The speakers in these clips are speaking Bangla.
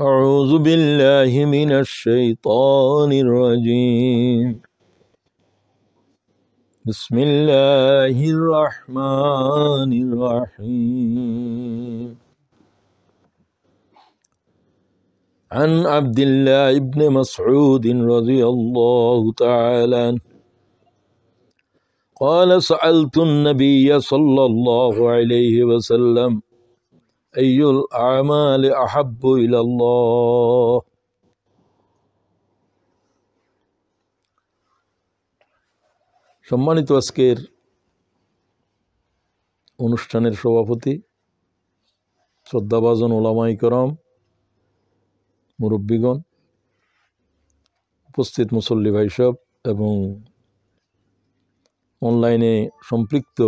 أعوذ بالله من الشيطان الرجيم بسم الله الرحمن الرحيم عن عبد الله بن مسعود رضي الله تعالى عنه قال سألت النبي صلى الله عليه وسلم ayyul a'mali ahabbu ila الله সম্মানিত আজকের অনুষ্ঠানের সভাপতি শ্রদ্ধাভাজন ওলামাই করম মুরব্বীগণ উপস্থিত মুসল্লি ভাইসব এবং অনলাইনে সম্পৃক্ত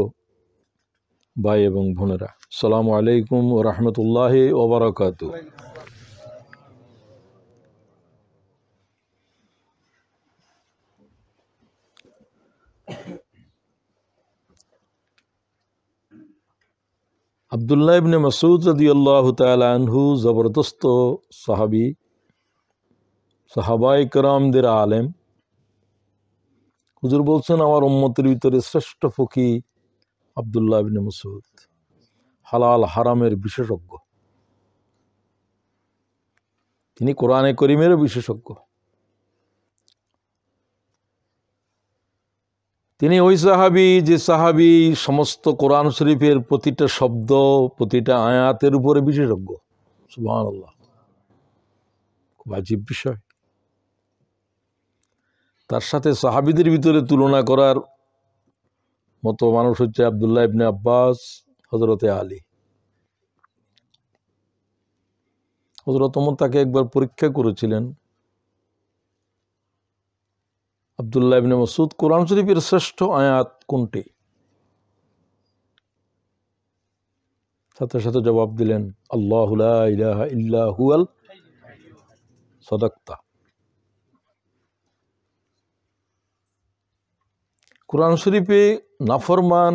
ভাই এবং বোনেরা السلام علیکم ورحمۃ اللہ وبرکاتہ عبداللہ ابن مسعود رضی اللہ عنہ زبردست و صحابی صحابۂ کرم در عالم حجور بولتے ہمارتی شرش فکی عبد اللہ مسعد হালাল হারামের বিশেষজ্ঞ তিনি কোরআনে করিমেরও বিশেষজ্ঞ তিনি ওই সাহাবি যে সাহাবি সমস্ত কোরআন শরীফের প্রতিটা শব্দ প্রতিটা আয়াতের উপরে বিশেষজ্ঞ সুবাহ খুব আজীব বিষয় তার সাথে সাহাবিদের ভিতরে তুলনা করার মতো মানুষ হচ্ছে আবদুল্লাহ ইবনে আব্বাস হজরতে আলী হজরত ওমর তাকে একবার পরীক্ষা করেছিলেন আবদুল্লাহ ইবনে মসুদ কোরআন শরীফের শ্রেষ্ঠ আয়াত কোনটি সাথে সাথে জবাব দিলেন আল্লাহ ইলাহা সদাক্তা কোরআন শরীফে নাফরমান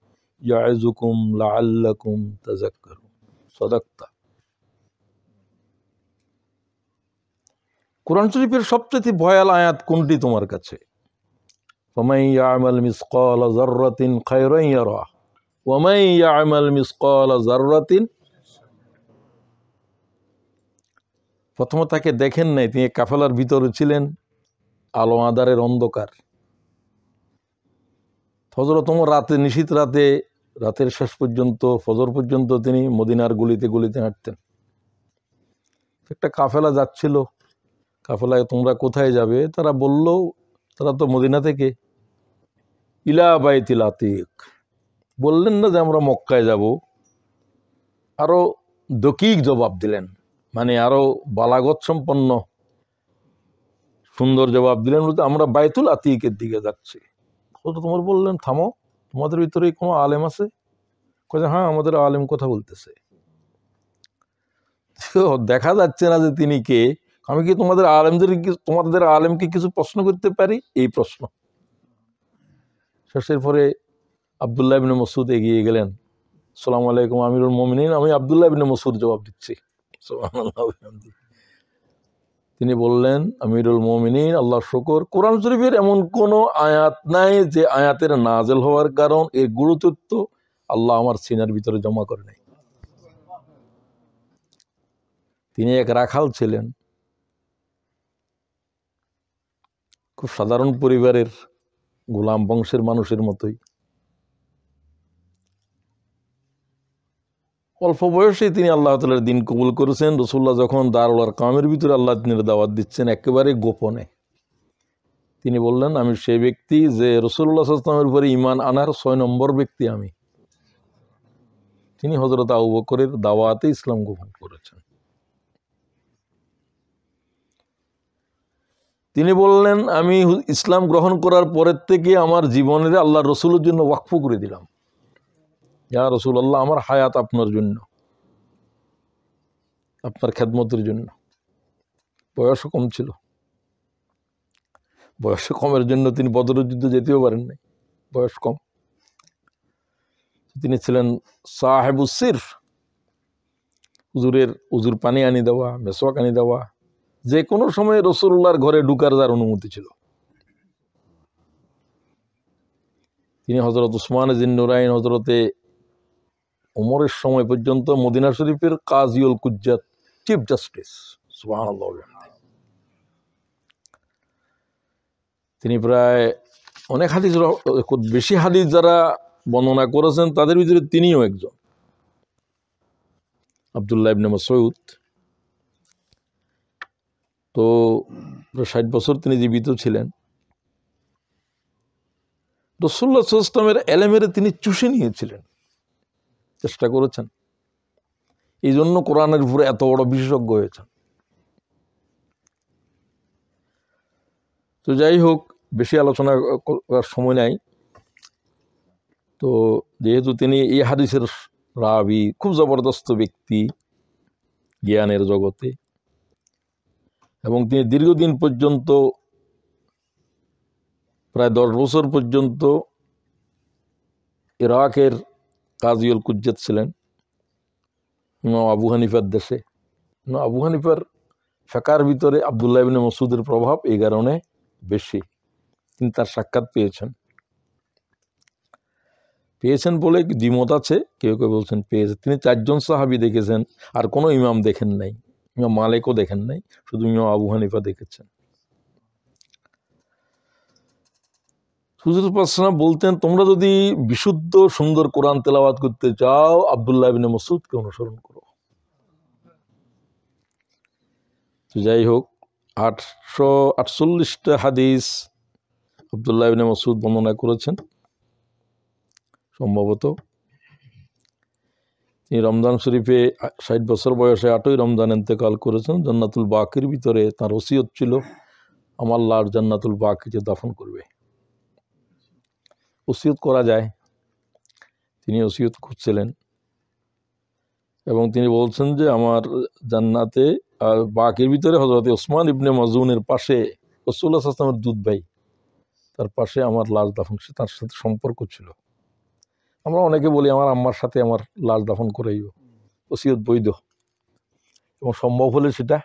ইয়াজুকুম লাআল্লাকুম তাজাক্কারুন সদাক্তা কোরআন শরীফের সবচেয়ে ভয়াল আয়াত কোনটি তোমার কাছে ওমাই ইয়ামাল মিসকাল জাররাতিন খায়রান ইয়ারা ওমাই ইয়ামাল মিসকাল জাররাতিন প্রথমে তাকে দেখেন নাই তিনি কাফেলার ভিতরে ছিলেন আলো আদারের অন্ধকার হজরতম রাতে নিশীত রাতে রাতের শেষ পর্যন্ত ফজর পর্যন্ত তিনি মদিনার গুলিতে গুলিতে হাঁটতেন একটা কাফেলা যাচ্ছিল কাফেলায় তোমরা কোথায় যাবে তারা বলল তারা তো মদিনা থেকে ইলাবাইতিল লাতিক বললেন না যে আমরা মক্কায় যাব আরও দকিক জবাব দিলেন মানে আরও বালাগত সম্পন্ন সুন্দর জবাব দিলেন বলতে আমরা বাইতুল আতিকের দিকে যাচ্ছি ও তো তোমার বললেন থামো তোমাদের ভিতরে কোনো আলেম আছে কয়ে হ্যাঁ আমাদের আলেম কথা বলতেছে দেখা যাচ্ছে না যে তিনি কে আমি কি তোমাদের আলেমদের তোমাদের আলেমকে কিছু প্রশ্ন করতে পারি এই প্রশ্ন শেষের পরে আবদুল্লাহ ইবিন মসুদ এগিয়ে গেলেন সালাম আলাইকুম আমিরুল মমিনিন আমি আবদুল্লাহ ইবিন মসুদ জবাব দিচ্ছি সালাম আল্লাহ তিনি বললেন আমিরুল মোমিনীর আল্লাহ শকর কোরআন শরীফের এমন কোনো আয়াত নাই যে আয়াতের নাজেল হওয়ার কারণ এর গুরুত্ব আল্লাহ আমার সিনার ভিতরে জমা করে নেই তিনি এক রাখাল ছিলেন খুব সাধারণ পরিবারের গোলাম বংশের মানুষের মতোই অল্প বয়সে তিনি আল্লাহ তালার দিন কবুল করেছেন রসুল্লাহ যখন দারুলার কামের ভিতরে আল্লাহ দিনের দাওয়াত দিচ্ছেন একেবারে গোপনে তিনি বললেন আমি সেই ব্যক্তি যে রসুল্লাহ সাল্লামের উপরে ইমান আনার ছয় নম্বর ব্যক্তি আমি তিনি হজরত আবু বকরের দাওয়াতে ইসলাম গ্রহণ করেছেন তিনি বললেন আমি ইসলাম গ্রহণ করার পরের থেকে আমার জীবনের আল্লাহ রসুলের জন্য ওয়াকফ করে দিলাম ইয়া আল্লাহ আমার হায়াত আপনার জন্য আপনার খেদমতের জন্য বয়সও কম ছিল বয়স কমের জন্য তিনি বদরযুদ্ধ যেতেও পারেন নাই বয়স কম তিনি ছিলেন সাহেবুসির হুজুরের উজুর পানি আনি দেওয়া মেসোয়াক আনি দেওয়া যে কোনো সময় রসুল্লাহর ঘরে ঢুকার যার অনুমতি ছিল তিনি হজরত উসমান জিন্নুরাইন হজরতে ওমরের সময় পর্যন্ত মদিনা শরীফের কাজিউল কুজ্জাত চিফ জাস্টিস তিনি প্রায় অনেক হাদিস বেশি হাদিস যারা বর্ণনা করেছেন তাদের ভিতরে তিনিও একজন আবদুল্লাহ ইবনে সৈয়দ তো ষাট বছর তিনি জীবিত ছিলেন রসুল্লা সাল্লামের এলেমেরে তিনি চুষে নিয়েছিলেন চেষ্টা করেছেন এই জন্য কোরআনের উপরে এত বড় বিশেষজ্ঞ হয়েছেন তো যাই হোক বেশি আলোচনা করার সময় নাই তো যেহেতু তিনি এই হাদিসের রাবি খুব জবরদস্ত ব্যক্তি জ্ঞানের জগতে এবং তিনি দীর্ঘদিন পর্যন্ত প্রায় দশ বছর পর্যন্ত ইরাকের কাজিউল কুজ্জত ছিলেন ইমাম আবু হানিফার দেশে আবু হানিফার ফেকার ভিতরে আবদুল্লাহ ইবিন মসুদের প্রভাব এই কারণে বেশি তিনি তার সাক্ষাৎ পেয়েছেন পেয়েছেন বলে দ্বিমত আছে কেউ কেউ বলছেন পেয়েছে তিনি চারজন সাহাবি দেখেছেন আর কোনো ইমাম দেখেন নাই ইমাম মালিকও দেখেন নাই শুধু ইমাম আবু হানিফা দেখেছেন হুজুর বলতেন তোমরা যদি বিশুদ্ধ সুন্দর কোরআন তেলাবাদ করতে চাও আবদুল্লাহ বিন মসুদকে অনুসরণ করো তো যাই হোক আটশো আটচল্লিশটা হাদিস আবদুল্লাহ বিনে মসুদ বর্ণনা করেছেন সম্ভবত তিনি রমজান শরীফে ষাট বছর বয়সে আটই রমজান এতেকাল করেছেন জান্নাতুল বাকির ভিতরে তার ওসিয়ত ছিল আমার লার জান্নাতুল বাকিকে দাফন করবে ওসিয়ত করা যায় তিনি ওসিয়ত খুঁজছিলেন এবং তিনি বলছেন যে আমার জান্নাতে আর বাকের ভিতরে হজরত ওসমান ইবনে মাজুনের পাশে রসুল্লাহ আসলামের দুধ ভাই তার পাশে আমার লাশ দাফন সে তার সাথে সম্পর্ক ছিল আমরা অনেকে বলি আমার আম্মার সাথে আমার লাশ দাফন করাইব ওসিয়ত বৈধ এবং সম্ভব হলে সেটা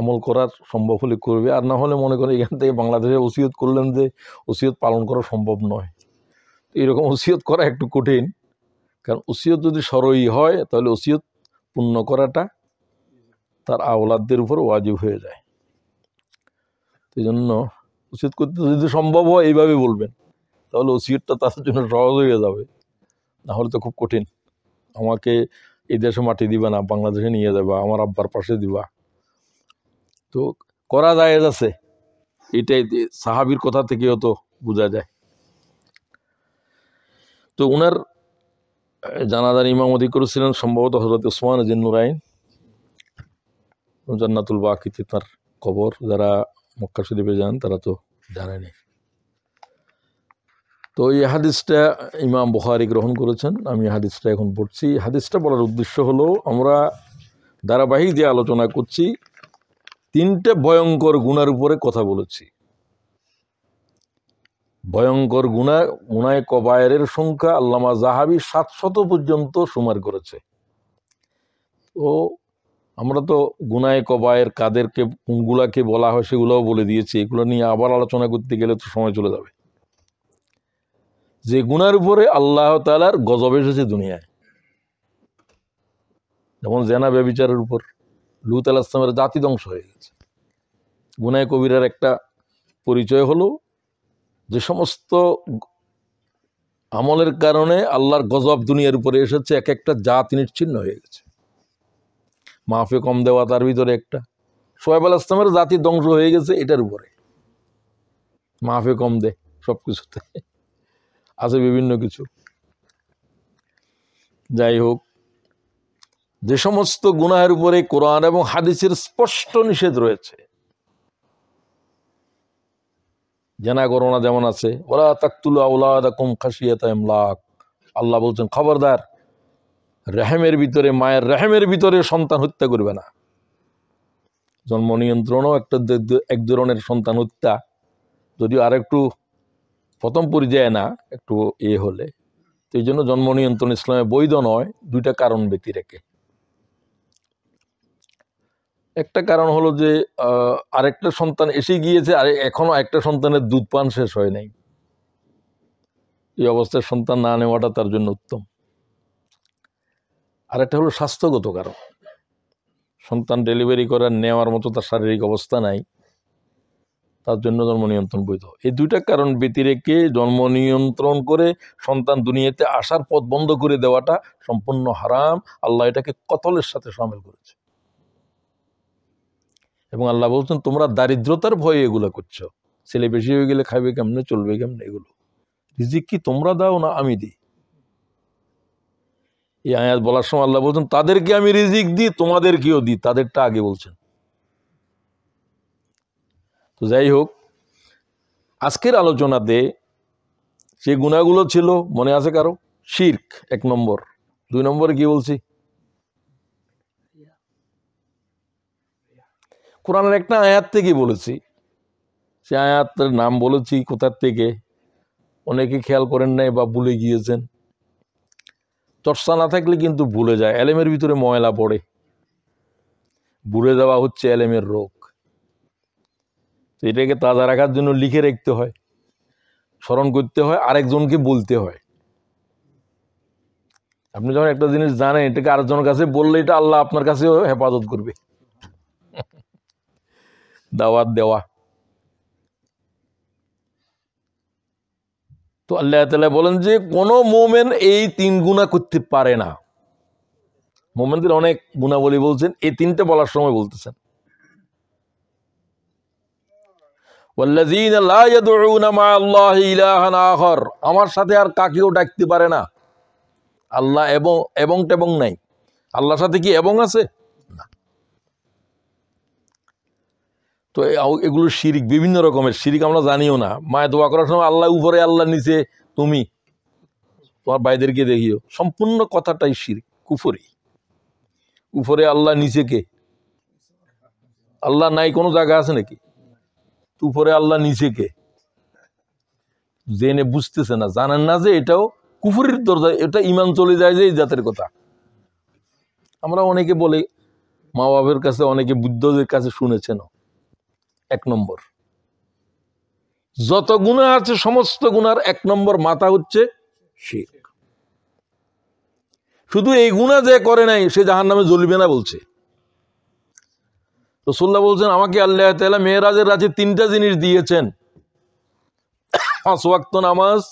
আমল করার সম্ভব হলে করবে আর না হলে মনে করেন এখান থেকে বাংলাদেশে ওসিয়ত করলেন যে ওসিয়ত পালন করা সম্ভব নয় তো এরকম ওসিয়ত করা একটু কঠিন কারণ ওসিয়ত যদি সরই হয় তাহলে ওসিয়ত পূর্ণ করাটা তার আওলাদদের উপর ওয়াজিব হয়ে যায় সেই জন্য ওসিয়ত করতে যদি সম্ভব হয় এইভাবে বলবেন তাহলে ওসিয়তটা তাদের জন্য সহজ হয়ে যাবে না হলে তো খুব কঠিন আমাকে এই দেশে মাটি দিবা না বাংলাদেশে নিয়ে যাবা আমার আব্বার পাশে দিবা তো করা জায়েজ আছে এটাই সাহাবির কথা থেকেও তো বোঝা যায় তো ওনার জানাজার ইমামতি করেছিলেন সম্ভবত হজরত উসমান জিন্নুরাইন জান্নাতুল বাকিতে তার কবর যারা মক্কা শরীফে যান তারা তো জানেনি তো এই হাদিসটা ইমাম বহারি গ্রহণ করেছেন আমি হাদিসটা এখন পড়ছি হাদিসটা বলার উদ্দেশ্য হলো আমরা ধারাবাহিক যে আলোচনা করছি তিনটে ভয়ঙ্কর গুণার উপরে কথা বলেছি ভয়ঙ্কর গুণা গুণায় কবায়ের সংখ্যা আল্লামা জাহাবি সাতশত পর্যন্ত সুমার করেছে তো আমরা তো গুনায় কবায়ের কাদেরকে কোনগুলাকে বলা হয় সেগুলোও বলে দিয়েছি এগুলো নিয়ে আবার আলোচনা করতে গেলে তো সময় চলে যাবে যে গুনার উপরে আল্লাহ তালার গজব এসেছে দুনিয়ায় যেমন জেনা ব্যবিচারের উপর লুত আল ইসলামের জাতি ধ্বংস হয়ে গেছে গুনায় কবিরার একটা পরিচয় হলো যে সমস্ত আমলের কারণে আল্লাহর গজব দুনিয়ার উপরে এসেছে এক একটা জাতি নিচ্ছিন্ন হয়ে গেছে মাফে কম দেওয়া তার ভিতরে একটা সোয়েব আল ইসলামের জাতি ধ্বংস হয়ে গেছে এটার উপরে মাফে কম দে সব কিছুতে আছে বিভিন্ন কিছু যাই হোক যে সমস্ত গুনাহের উপরে কোরআন এবং হাদিসের স্পষ্ট নিষেধ রয়েছে জেনা করোনা যেমন আছে ওরা তাকতুল আউলাদম খাসিয়া এমলাক আল্লাহ বলছেন খবরদার রেহেমের ভিতরে মায়ের রেহেমের ভিতরে সন্তান হত্যা করবে না জন্ম নিয়ন্ত্রণও একটা এক ধরনের সন্তান হত্যা যদিও আর একটু প্রথম পর্যায়ে না একটু এ হলে তো এই জন্য জন্ম নিয়ন্ত্রণ ইসলামে বৈধ নয় দুইটা কারণ ব্যক্তি রেখে একটা কারণ হলো যে আরেকটা সন্তান এসে গিয়েছে আর এখনও একটা সন্তানের দুধ পান শেষ হয় নাই এই অবস্থায় সন্তান না নেওয়াটা তার জন্য উত্তম আর একটা হলো স্বাস্থ্যগত কারণ সন্তান ডেলিভারি করার নেওয়ার মতো তার শারীরিক অবস্থা নাই তার জন্য জন্ম নিয়ন্ত্রণ বৈধ এই দুইটা কারণ ব্যতিরেকে জন্ম নিয়ন্ত্রণ করে সন্তান দুনিয়াতে আসার পথ বন্ধ করে দেওয়াটা সম্পূর্ণ হারাম আল্লাহ এটাকে কতলের সাথে সামিল করেছে এবং আল্লাহ বলছেন তোমরা দারিদ্রতার ভয়ে এগুলো করছো ছেলে বেশি হয়ে গেলে খাবে কেমনে চলবে কেমনে এগুলো রিজিক কি তোমরা দাও না আমি দিই এই আয়াত বলার সময় আল্লাহ বলছেন তাদেরকে আমি রিজিক দিই তোমাদেরকেও দিই তাদেরটা আগে বলছেন তো যাই হোক আজকের আলোচনাতে যে গুণাগুলো ছিল মনে আছে কারো শির্ক এক নম্বর দুই নম্বরে কি বলছি কোরআনের একটা আয়াত থেকে বলেছি সে আয়াতের নাম বলেছি কোথার থেকে অনেকে খেয়াল করেন নাই বা ভুলে গিয়েছেন চর্চা না থাকলে কিন্তু ভুলে যায় এলেমের ভিতরে ময়লা পড়ে ভুলে যাওয়া হচ্ছে এলেমের রোগ এটাকে তাজা রাখার জন্য লিখে রাখতে হয় স্মরণ করতে হয় আরেকজনকে বলতে হয় আপনি যখন একটা জিনিস জানেন এটাকে আরেকজনের কাছে বললে এটা আল্লাহ আপনার কাছেও হেফাজত করবে দাওয়াত দেওয়া তো আল্লাহ তালা বলেন যে কোনো মোমেন এই তিন গুণা করতে পারে না মোমেনদের অনেক গুণাবলী বলছেন এই তিনটে বলার সময় বলতেছেন আমার সাথে আর কাকেও ডাকতে পারে না আল্লাহ এবং এবং টেবং নাই আল্লাহর সাথে কি এবং আছে তো এগুলো শিরিক বিভিন্ন রকমের শিরিক আমরা জানিও না মায়ের দোয়া করার সময় আল্লাহ উপরে আল্লাহ নিচে তুমি তোমার বাইদেরকে দেখিও সম্পূর্ণ কথাটাই শিরিক কুফরি উপরে আল্লাহ নিচে কে আল্লাহ নাই কোনো জায়গা আছে নাকি উপরে আল্লাহ নিচে কে জেনে বুঝতেছে না জানেন না যে এটাও কুফুরির দরজা এটা ইমান চলে যায় যে এই জাতের কথা আমরা অনেকে বলে মা বাবের কাছে অনেকে বুদ্ধদের কাছে শুনেছেন এক নম্বর যত গুণা আছে সমস্ত গুণার এক নম্বর মাতা হচ্ছে শির শুধু এই গুণা যে করে নাই সে জাহান নামে জ্বলবে না বলছে রসুল্লাহ বলছেন আমাকে আল্লাহ তালা মেয়েরাজের রাতে তিনটা জিনিস দিয়েছেন পাঁচ ওয়াক্ত নামাজ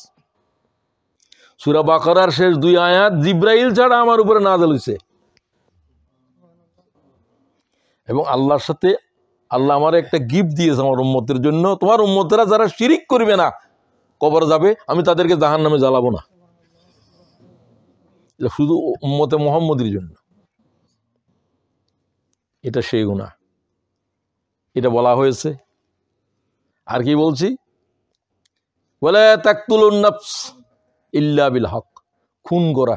সুরা বাকরার শেষ দুই আয়াত জিব্রাইল ছাড়া আমার উপরে নাজাল হয়েছে এবং আল্লাহর সাথে আল্লাহ আমার একটা গিফট দিয়েছে আমার উম্মতের জন্য তোমার উম্মতেরা যারা শিরিক করবে না কবর যাবে আমি তাদেরকে জাহান নামে জ্বালাবো না শুধু উম্মতে মোহাম্মদের জন্য এটা সেই গুণা এটা বলা হয়েছে আর কি বলছি বলে তাকতুল নফস ইল্লা হক খুন করা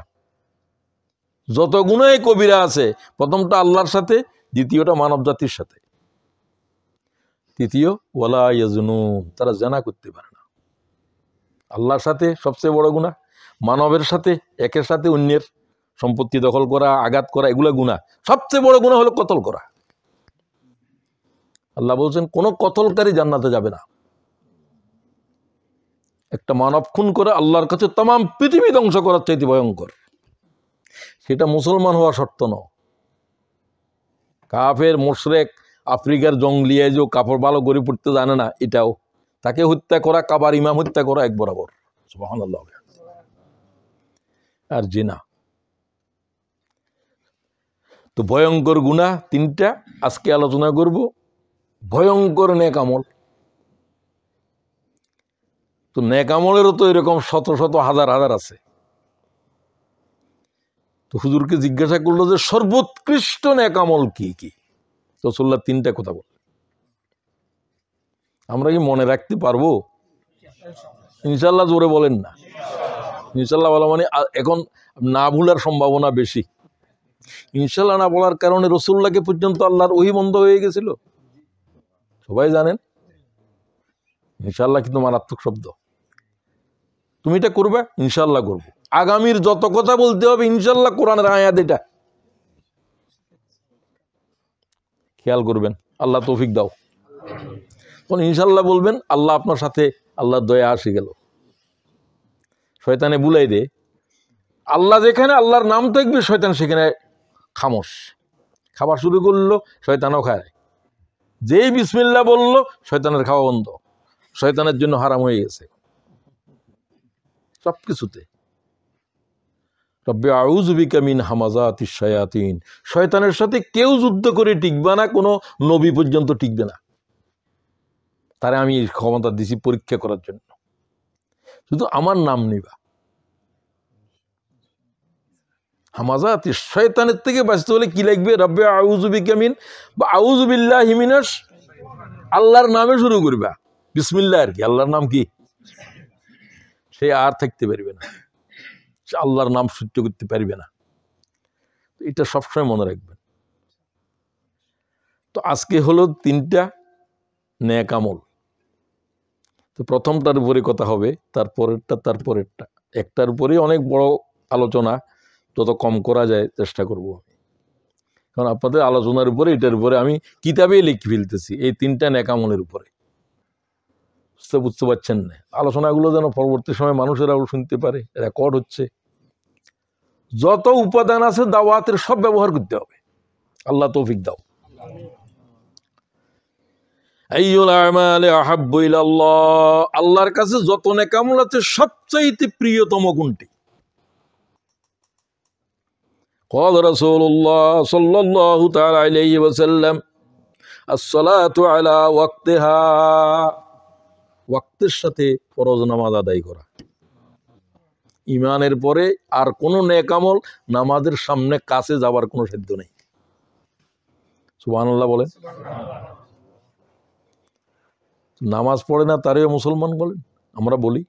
যত গুণাই কবিরা আছে প্রথমটা আল্লাহর সাথে দ্বিতীয়টা মানব জাতির সাথে তৃতীয় ওয়ালা ইয়াজনুম তারা জানা করতে পারে না আল্লাহর সাথে সবচেয়ে বড় গুণা মানবের সাথে একের সাথে অন্যের সম্পত্তি দখল করা আঘাত করা এগুলো গুণা সবচেয়ে বড় গুণা হলো কতল করা আল্লাহ বলছেন কোনো কতলকারী জান্নাতে যাবে না একটা মানব খুন করে আল্লাহর কাছে তাম পৃথিবী ধ্বংস করার চাইতে ভয়ঙ্কর সেটা মুসলমান হওয়া শর্ত ন কাফের মোশরেক আফ্রিকার জঙ্গলিয়ায় যে কাপড় ভালো করে পড়তে জানে না এটাও তাকে হত্যা করা কাবার ইমাম হত্যা করা এক বরাবর আর জিনা তো ভয়ঙ্কর গুণা তিনটা আজকে আলোচনা করব ভয়ঙ্কর নেকামল তো নেকামলেরও তো এরকম শত শত হাজার হাজার আছে তো হুজুরকে জিজ্ঞাসা করলো যে সর্বোৎকৃষ্ট নেকামল কি কি রসুল্লাহ তিনটা কথা বলে আমরা কি মনে রাখতে পারবো ইনশাল্লাহ জোরে বলেন না ইনশাল্লাহ বলা মানে এখন না ভুলার সম্ভাবনা বেশি ইনশাল্লাহ না বলার কারণে রসুল্লাহকে পর্যন্ত আল্লাহর ওই বন্ধ হয়ে গেছিল সবাই জানেন ইনশাল্লাহ কিন্তু মারাত্মক শব্দ তুমি এটা করবে ইনশাল্লাহ করবো আগামীর যত কথা বলতে হবে ইনশাল্লাহ কোরআনের আয়াত এটা খেয়াল করবেন আল্লাহ তৌফিক দাও তখন ইনশাল্লাহ বলবেন আল্লাহ আপনার সাথে আল্লাহ দয়া আসে গেল শয়তানে বুলাই দে আল্লাহ যেখানে আল্লাহর নাম দেখবে শয়তান সেখানে খামোশ খাবার শুরু করলো শয়তানও খায় যেই বিসমিল্লা বলল শয়তানের খাওয়া বন্ধ শয়তানের জন্য হারাম হয়ে গেছে সব কিছুতে রব্বে আউজ বিকামিন হামাজাত ইসায়াতিন শয়তানের সাথে কেউ যুদ্ধ করে টিকবে না কোনো নবী পর্যন্ত টিকবে না তারা আমি ক্ষমতা দিছি পরীক্ষা করার জন্য শুধু আমার নাম নিবা হামাজাত শয়তানের থেকে বাঁচতে হলে কি লাগবে রব্বে আউজুবিকা মিন বা বিল্লাহ হিমিনাস আল্লাহর নামে শুরু করবা বিসমিল্লা আর কি আল্লাহর নাম কি সে আর থাকতে পারবে না আল্লাহর নাম সহ্য করতে পারবে না এটা সবসময় মনে রাখবেন তো আজকে হলো তিনটা ন্যাক আমল তো প্রথমটার উপরে কথা হবে তারপরেরটা তারপরেরটা একটার উপরেই অনেক বড় আলোচনা যত কম করা যায় চেষ্টা করব কারণ আপনাদের আলোচনার উপরে এটার উপরে আমি কিতাবেই লিখে ফেলতেছি এই তিনটা ন্যাকামলের উপরে বুঝতে বুঝতে পারছেন না আলোচনাগুলো যেন পরবর্তী সময় মানুষেরাও শুনতে পারে রেকর্ড হচ্ছে যত উপাদান আছে দাওয়াতের সব ব্যবহার করতে হবে আল্লাহ তৌফিক দাও আল্লাহর কাছে যত নেকামল আছে সবচাইতে প্রিয়তম কোনটি قال رسول الله الصلاة على وقتها ওয়াক্তের সাথে ফরজ নামাজ আদায় করা ইমানের পরে আর কোনো নেকামল নামাজের সামনে কাছে যাওয়ার কোনো সাধ্য নেই সুবাহ বলেন নামাজ পড়ে না তারও মুসলমান বলেন আমরা বলি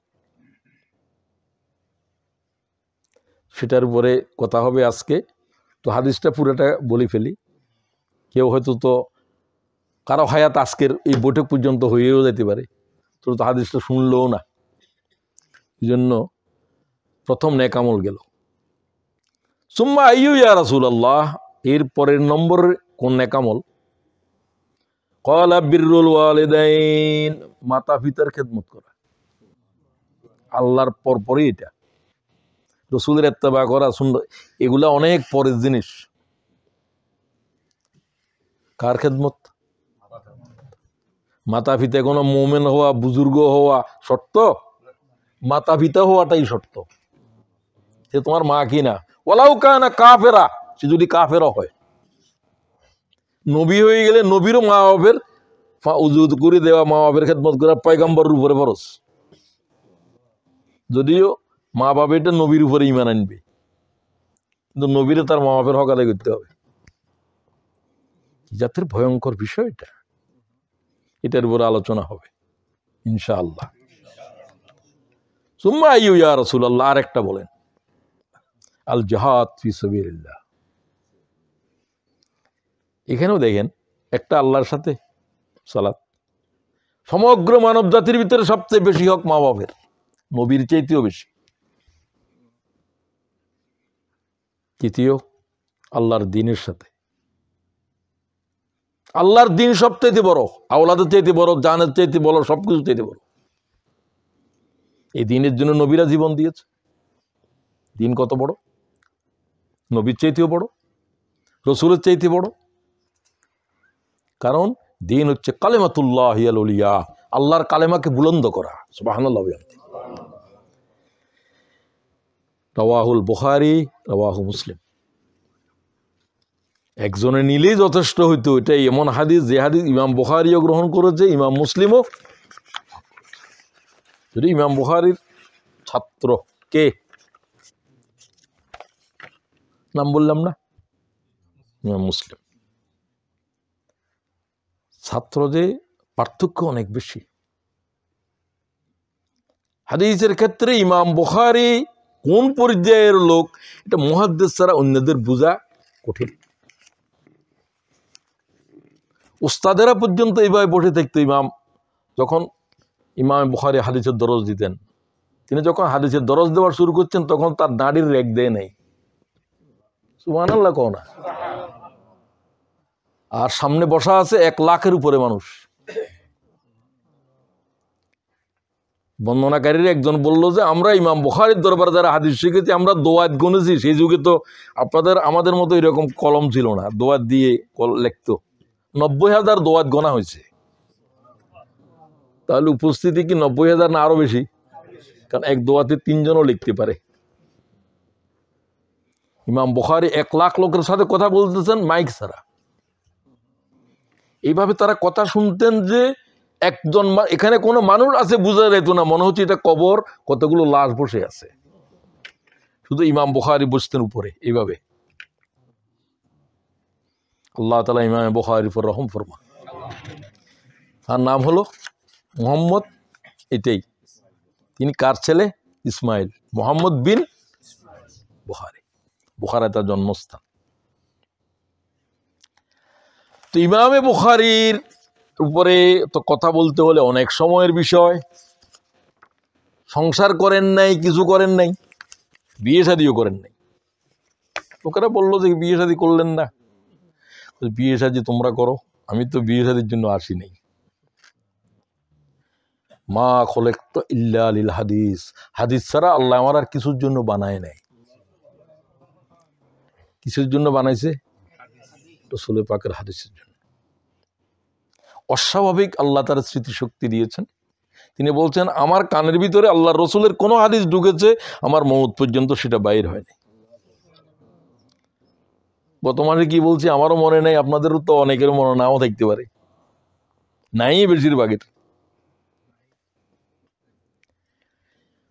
সেটার উপরে কথা হবে আজকে তো হাদিসটা পুরোটা বলি ফেলি কেউ হয়তো তো কারো হায়াত আজকের এই বৈঠক পর্যন্ত হয়েও যেতে পারে তোর তো হাদিসটা শুনলেও না এই জন্য প্রথম নেকামল গেল সুম্মা আইউ ইয়া রাসুল আল্লাহ এর পরের নম্বর কোন নেকামল কলা বিরুল ওয়ালেদাইন মাতা পিতার খেদমত করা আল্লাহর পরপরই এটা রসুলের এত্তাবা করা সুন্দর এগুলা অনেক পরের জিনিস কার খেদমত মাতা পিতা কোনো মোমেন হওয়া বুজুর্গ হওয়া শর্ত মাতা পিতা হওয়াটাই শর্ত সে তোমার মা কি না ওলাও কানা কাফেরা সে যদি কাফেরা হয় নবী হয়ে গেলে নবীরও মা বাপের উজুদ করে দেওয়া মা বাপের খেদমত করা পয়গাম্বরের উপরে বরস যদিও মা বাপেরটা এটা নবীর উপরে ইমান আনবে কিন্তু নবীরে তার মা বাপের হকালে করতে হবে জাতির ভয়ঙ্কর বিষয় এটা এটার উপর আলোচনা হবে ইনশাআল্লাহ সুম্মা ইউ ইয়া রসুল্লাহ আর একটা বলেন আল জাহাদ ফি সবিল্লাহ এখানেও দেখেন একটা আল্লাহর সাথে সালাদ সমগ্র মানব জাতির ভিতরে সবচেয়ে বেশি হক মা বাপের নবীর চাইতেও বেশি তৃতীয় আল্লাহর দিনের সাথে আল্লাহর দিন সব চাইতে বড় আওলাদের চাইতে বড় জানের চাইতে বড় সব কিছু চাইতে বড় এই দিনের জন্য নবীরা জীবন দিয়েছে দিন কত বড় নবীর চাইতেও বড় রসুলের চাইতে বড় কারণ দিন হচ্ছে কালেমাতুল্লাহ আলিয়া আল্লাহর কালেমাকে বুলন্দ করা সুবাহান্লাহ রাহুল বুহারি রাহু মুসলিম একজনে নিলেই যথেষ্ট হইতো এটা এমন হাদিস যে হাদিস ইমাম বুহারিও গ্রহণ করেছে ইমাম মুসলিমও যদি ইমাম বুহারির ছাত্র কে নাম বললাম না ইমাম মুসলিম যে পার্থক্য অনেক বেশি হাদিসের ক্ষেত্রে ইমাম বুহারি কোন পর্যায়ের লোক এটা মহাদ্দেশ ছাড়া অন্যদের বোঝা কঠিন উস্তাদেরা পর্যন্ত এইভাবে বসে থাকতো ইমাম যখন ইমাম বুখারি হাদিসের দরজ দিতেন তিনি যখন হাদিসের দরজ দেওয়ার শুরু করছেন তখন তার নাড়ির রেগ দেয় নেই সুমানাল্লাহ কো না আর সামনে বসা আছে এক লাখের উপরে মানুষ বর্ণনাকারীর একজন বলল যে আমরা ইমাম বখারির দরবার যারা হাদিস শিখেছি আমরা দোয়াত গুনেছি সেই যুগে তো আপনাদের আমাদের মতো এরকম কলম ছিল না দোয়াত দিয়ে লিখতো নব্বই হাজার দোয়াত গোনা হয়েছে তাহলে উপস্থিতি কি নব্বই হাজার না আরও বেশি কারণ এক দোয়াতে তিনজনও লিখতে পারে ইমাম বখারি এক লাখ লোকের সাথে কথা বলতেছেন মাইক ছাড়া এইভাবে তারা কথা শুনতেন যে একজন এখানে কোনো মানুষ আছে বুঝা যেত না মনে হচ্ছে এটা কবর কতগুলো লাশ বসে আছে শুধু ইমাম বখারি বসতেন উপরে এইভাবে আল্লাহ তালা ইমামে বখারিফুর রহম ফরমা তার নাম হলো মোহাম্মদ এটাই তিনি কার ছেলে ইসমাইল মোহাম্মদ বিন বুহারি বুখারায় তার জন্মস্থান তো ইমামে বুখারির উপরে তো কথা বলতে হলে অনেক সময়ের বিষয় সংসার করেন নাই কিছু করেন নাই বিয়ে শাদিও করেন নাই লোকেরা বললো যে বিয়ে শাদি করলেন না বিয়ে সাজি তোমরা করো আমি তো বিয়ে সাজির জন্য আসি নাই মা খোলেক তো ইল্লা আলিল হাদিস হাদিস ছাড়া আল্লাহ আমার আর কিছুর জন্য বানায় নাই কিসের জন্য বানাইছে রসুল পাকের হাদিসের জন্য অস্বাভাবিক আল্লাহ তার স্মৃতিশক্তি দিয়েছেন তিনি বলছেন আমার কানের ভিতরে আল্লাহ রসুলের কোনো হাদিস ঢুকেছে আমার মৌত পর্যন্ত সেটা বাইর হয়নি গত মাসে কী বলছি আমারও মনে নেই আপনাদেরও তো অনেকের মনে নাও থাকতে পারে নাই বেশিরভাগের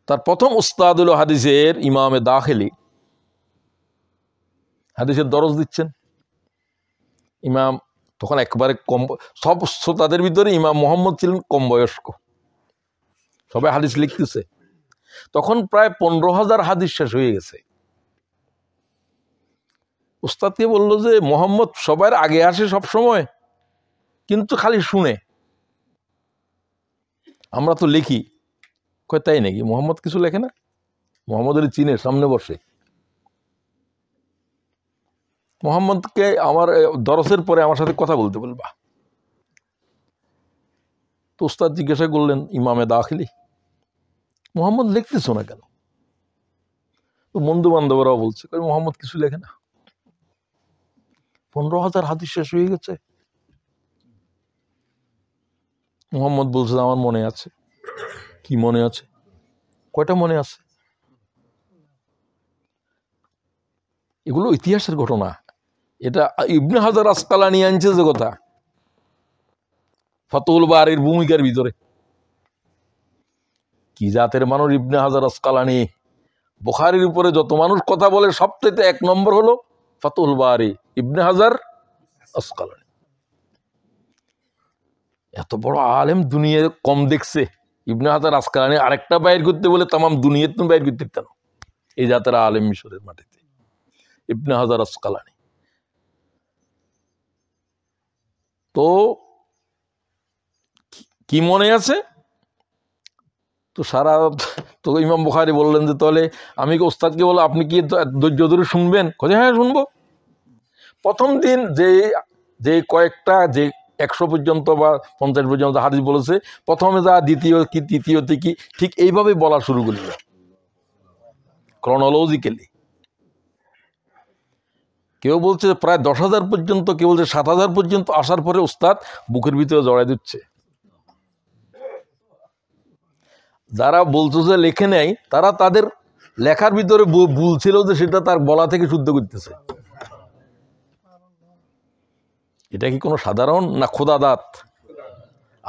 তার প্রথম উস্তাদ উস্তাদুল হাদিসের ইমামে দাখেলি হাদিসের দরজ দিচ্ছেন ইমাম তখন একবারে কম সব শ্রোতাদের ভিতরে ইমাম মোহাম্মদ ছিলেন কম বয়স্ক সবাই হাদিস লিখতেছে তখন প্রায় পনেরো হাজার হাদিস শেষ হয়ে গেছে উস্তাদকে বলল যে মোহাম্মদ সবার আগে আসে সব সময় কিন্তু খালি শুনে আমরা তো লিখি কয় তাই নাকি মোহাম্মদ কিছু লেখে না মোহাম্মদের চিনে সামনে বসে মোহাম্মদকে আমার দরসের পরে আমার সাথে কথা বলতে বলবা তো উস্তাদ জিজ্ঞাসা করলেন ইমামে দাখিলি মোহাম্মদ লিখতেছো না কেন তো বন্ধু বান্ধবরাও বলছে মোহাম্মদ কিছু লেখে না পনেরো হাজার হাদিস শেষ হয়ে গেছে মোহাম্মদ বলছে আমার মনে আছে কি মনে আছে কয়টা মনে আছে এগুলো ইতিহাসের ঘটনা এটা ইবনে হাজার নিয়ে আনছে যে কথা ফতুল বারের ভূমিকার ভিতরে কি জাতের মানুষ ইবনে হাজার আসকালানি বোখারির উপরে যত মানুষ কথা বলে সবথেকে এক নম্বর হলো ফাতুল বারি ইবনে হাজার আসকালানি এত বড় আলেম দুনিয়া কম দেখছে ইবনে হাজার আসকালানি আরেকটা বাইর করতে বলে তাম দুনিয়ার তুমি বাইর করতে কেন এই জাতের আলেম মিশরের মাটিতে ইবনে হাজার আসকালানি তো কি মনে আছে তো সারা তো ইমাম বুখারি বললেন যে তাহলে আমি কি ওস্তাদকে বলো আপনি কি ধৈর্য ধরে শুনবেন কে হ্যাঁ শুনবো প্রথম দিন যে যে কয়েকটা যে একশো পর্যন্ত বা পঞ্চাশ পর্যন্ত হাদিস বলেছে প্রথমে যা দ্বিতীয় কি তৃতীয়তে কি ঠিক এইভাবে বলা শুরু করল ক্রনোলজিক্যালি কেউ বলছে প্রায় দশ হাজার পর্যন্ত কেউ বলছে সাত হাজার পর্যন্ত আসার পরে উস্তাদ বুকের ভিতরে জড়াই দিচ্ছে যারা বলতো যে লেখে নেয় তারা তাদের লেখার ভিতরে ভুল যে সেটা তার বলা থেকে শুদ্ধ করতেছে এটা কি কোনো সাধারণ না খোদাদাত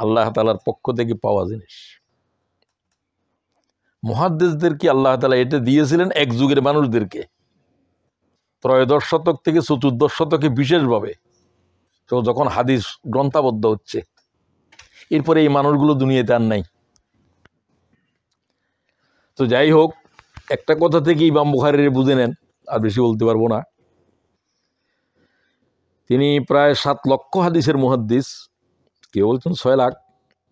আল্লাহ তালার পক্ষ থেকে পাওয়া জিনিস মহাদ্দেশদেরকে আল্লাহ তালা এটা দিয়েছিলেন এক যুগের মানুষদেরকে ত্রয়োদশ শতক থেকে চতুর্দশ শতকে বিশেষভাবে তো যখন হাদিস গ্রন্থাবদ্ধ হচ্ছে এরপরে এই মানুষগুলো দুনিয়াতে আর নাই তো যাই হোক একটা কথা থেকে ইমাম বুখারির বুঝে নেন আর বেশি বলতে পারবো না তিনি প্রায় সাত লক্ষ হাদিসের মহাদ্দিস কে বলছেন ছয় লাখ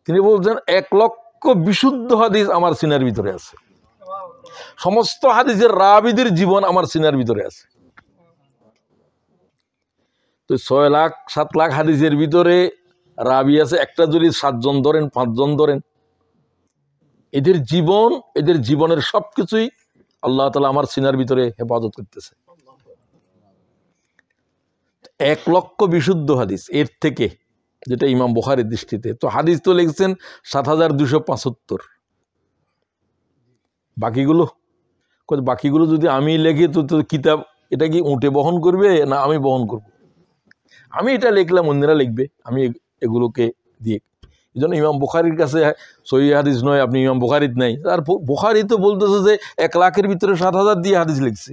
তিনি বলছেন এক লক্ষ বিশুদ্ধ হাদিস আমার সিনার ভিতরে আছে সমস্ত হাদিসের রাবিদের জীবন আমার সিনার ভিতরে আছে তো ছয় লাখ সাত লাখ হাদিসের ভিতরে রাবি আছে একটা যদি সাতজন ধরেন পাঁচজন ধরেন এদের জীবন এদের জীবনের সব কিছুই আল্লাহ তালা আমার সিনার ভিতরে হেফাজত করতেছে এক লক্ষ বিশুদ্ধ হাদিস এর থেকে যেটা ইমাম বুখারের দৃষ্টিতে তো হাদিস তো লিখছেন সাত হাজার দুশো পঁচাত্তর বাকিগুলো বাকিগুলো যদি আমি লেখি তো তো কিতাব এটা কি উঁটে বহন করবে না আমি বহন করব আমি এটা লিখলাম অন্যরা লিখবে আমি এগুলোকে দিয়ে এই জন্য ইমাম বুখারির কাছে সহি হাদিস নয় আপনি ইমাম বুখারিত নাই আর বুখারি তো বলতেছে যে এক লাখের ভিতরে সাত হাজার দিয়ে হাদিস লিখছে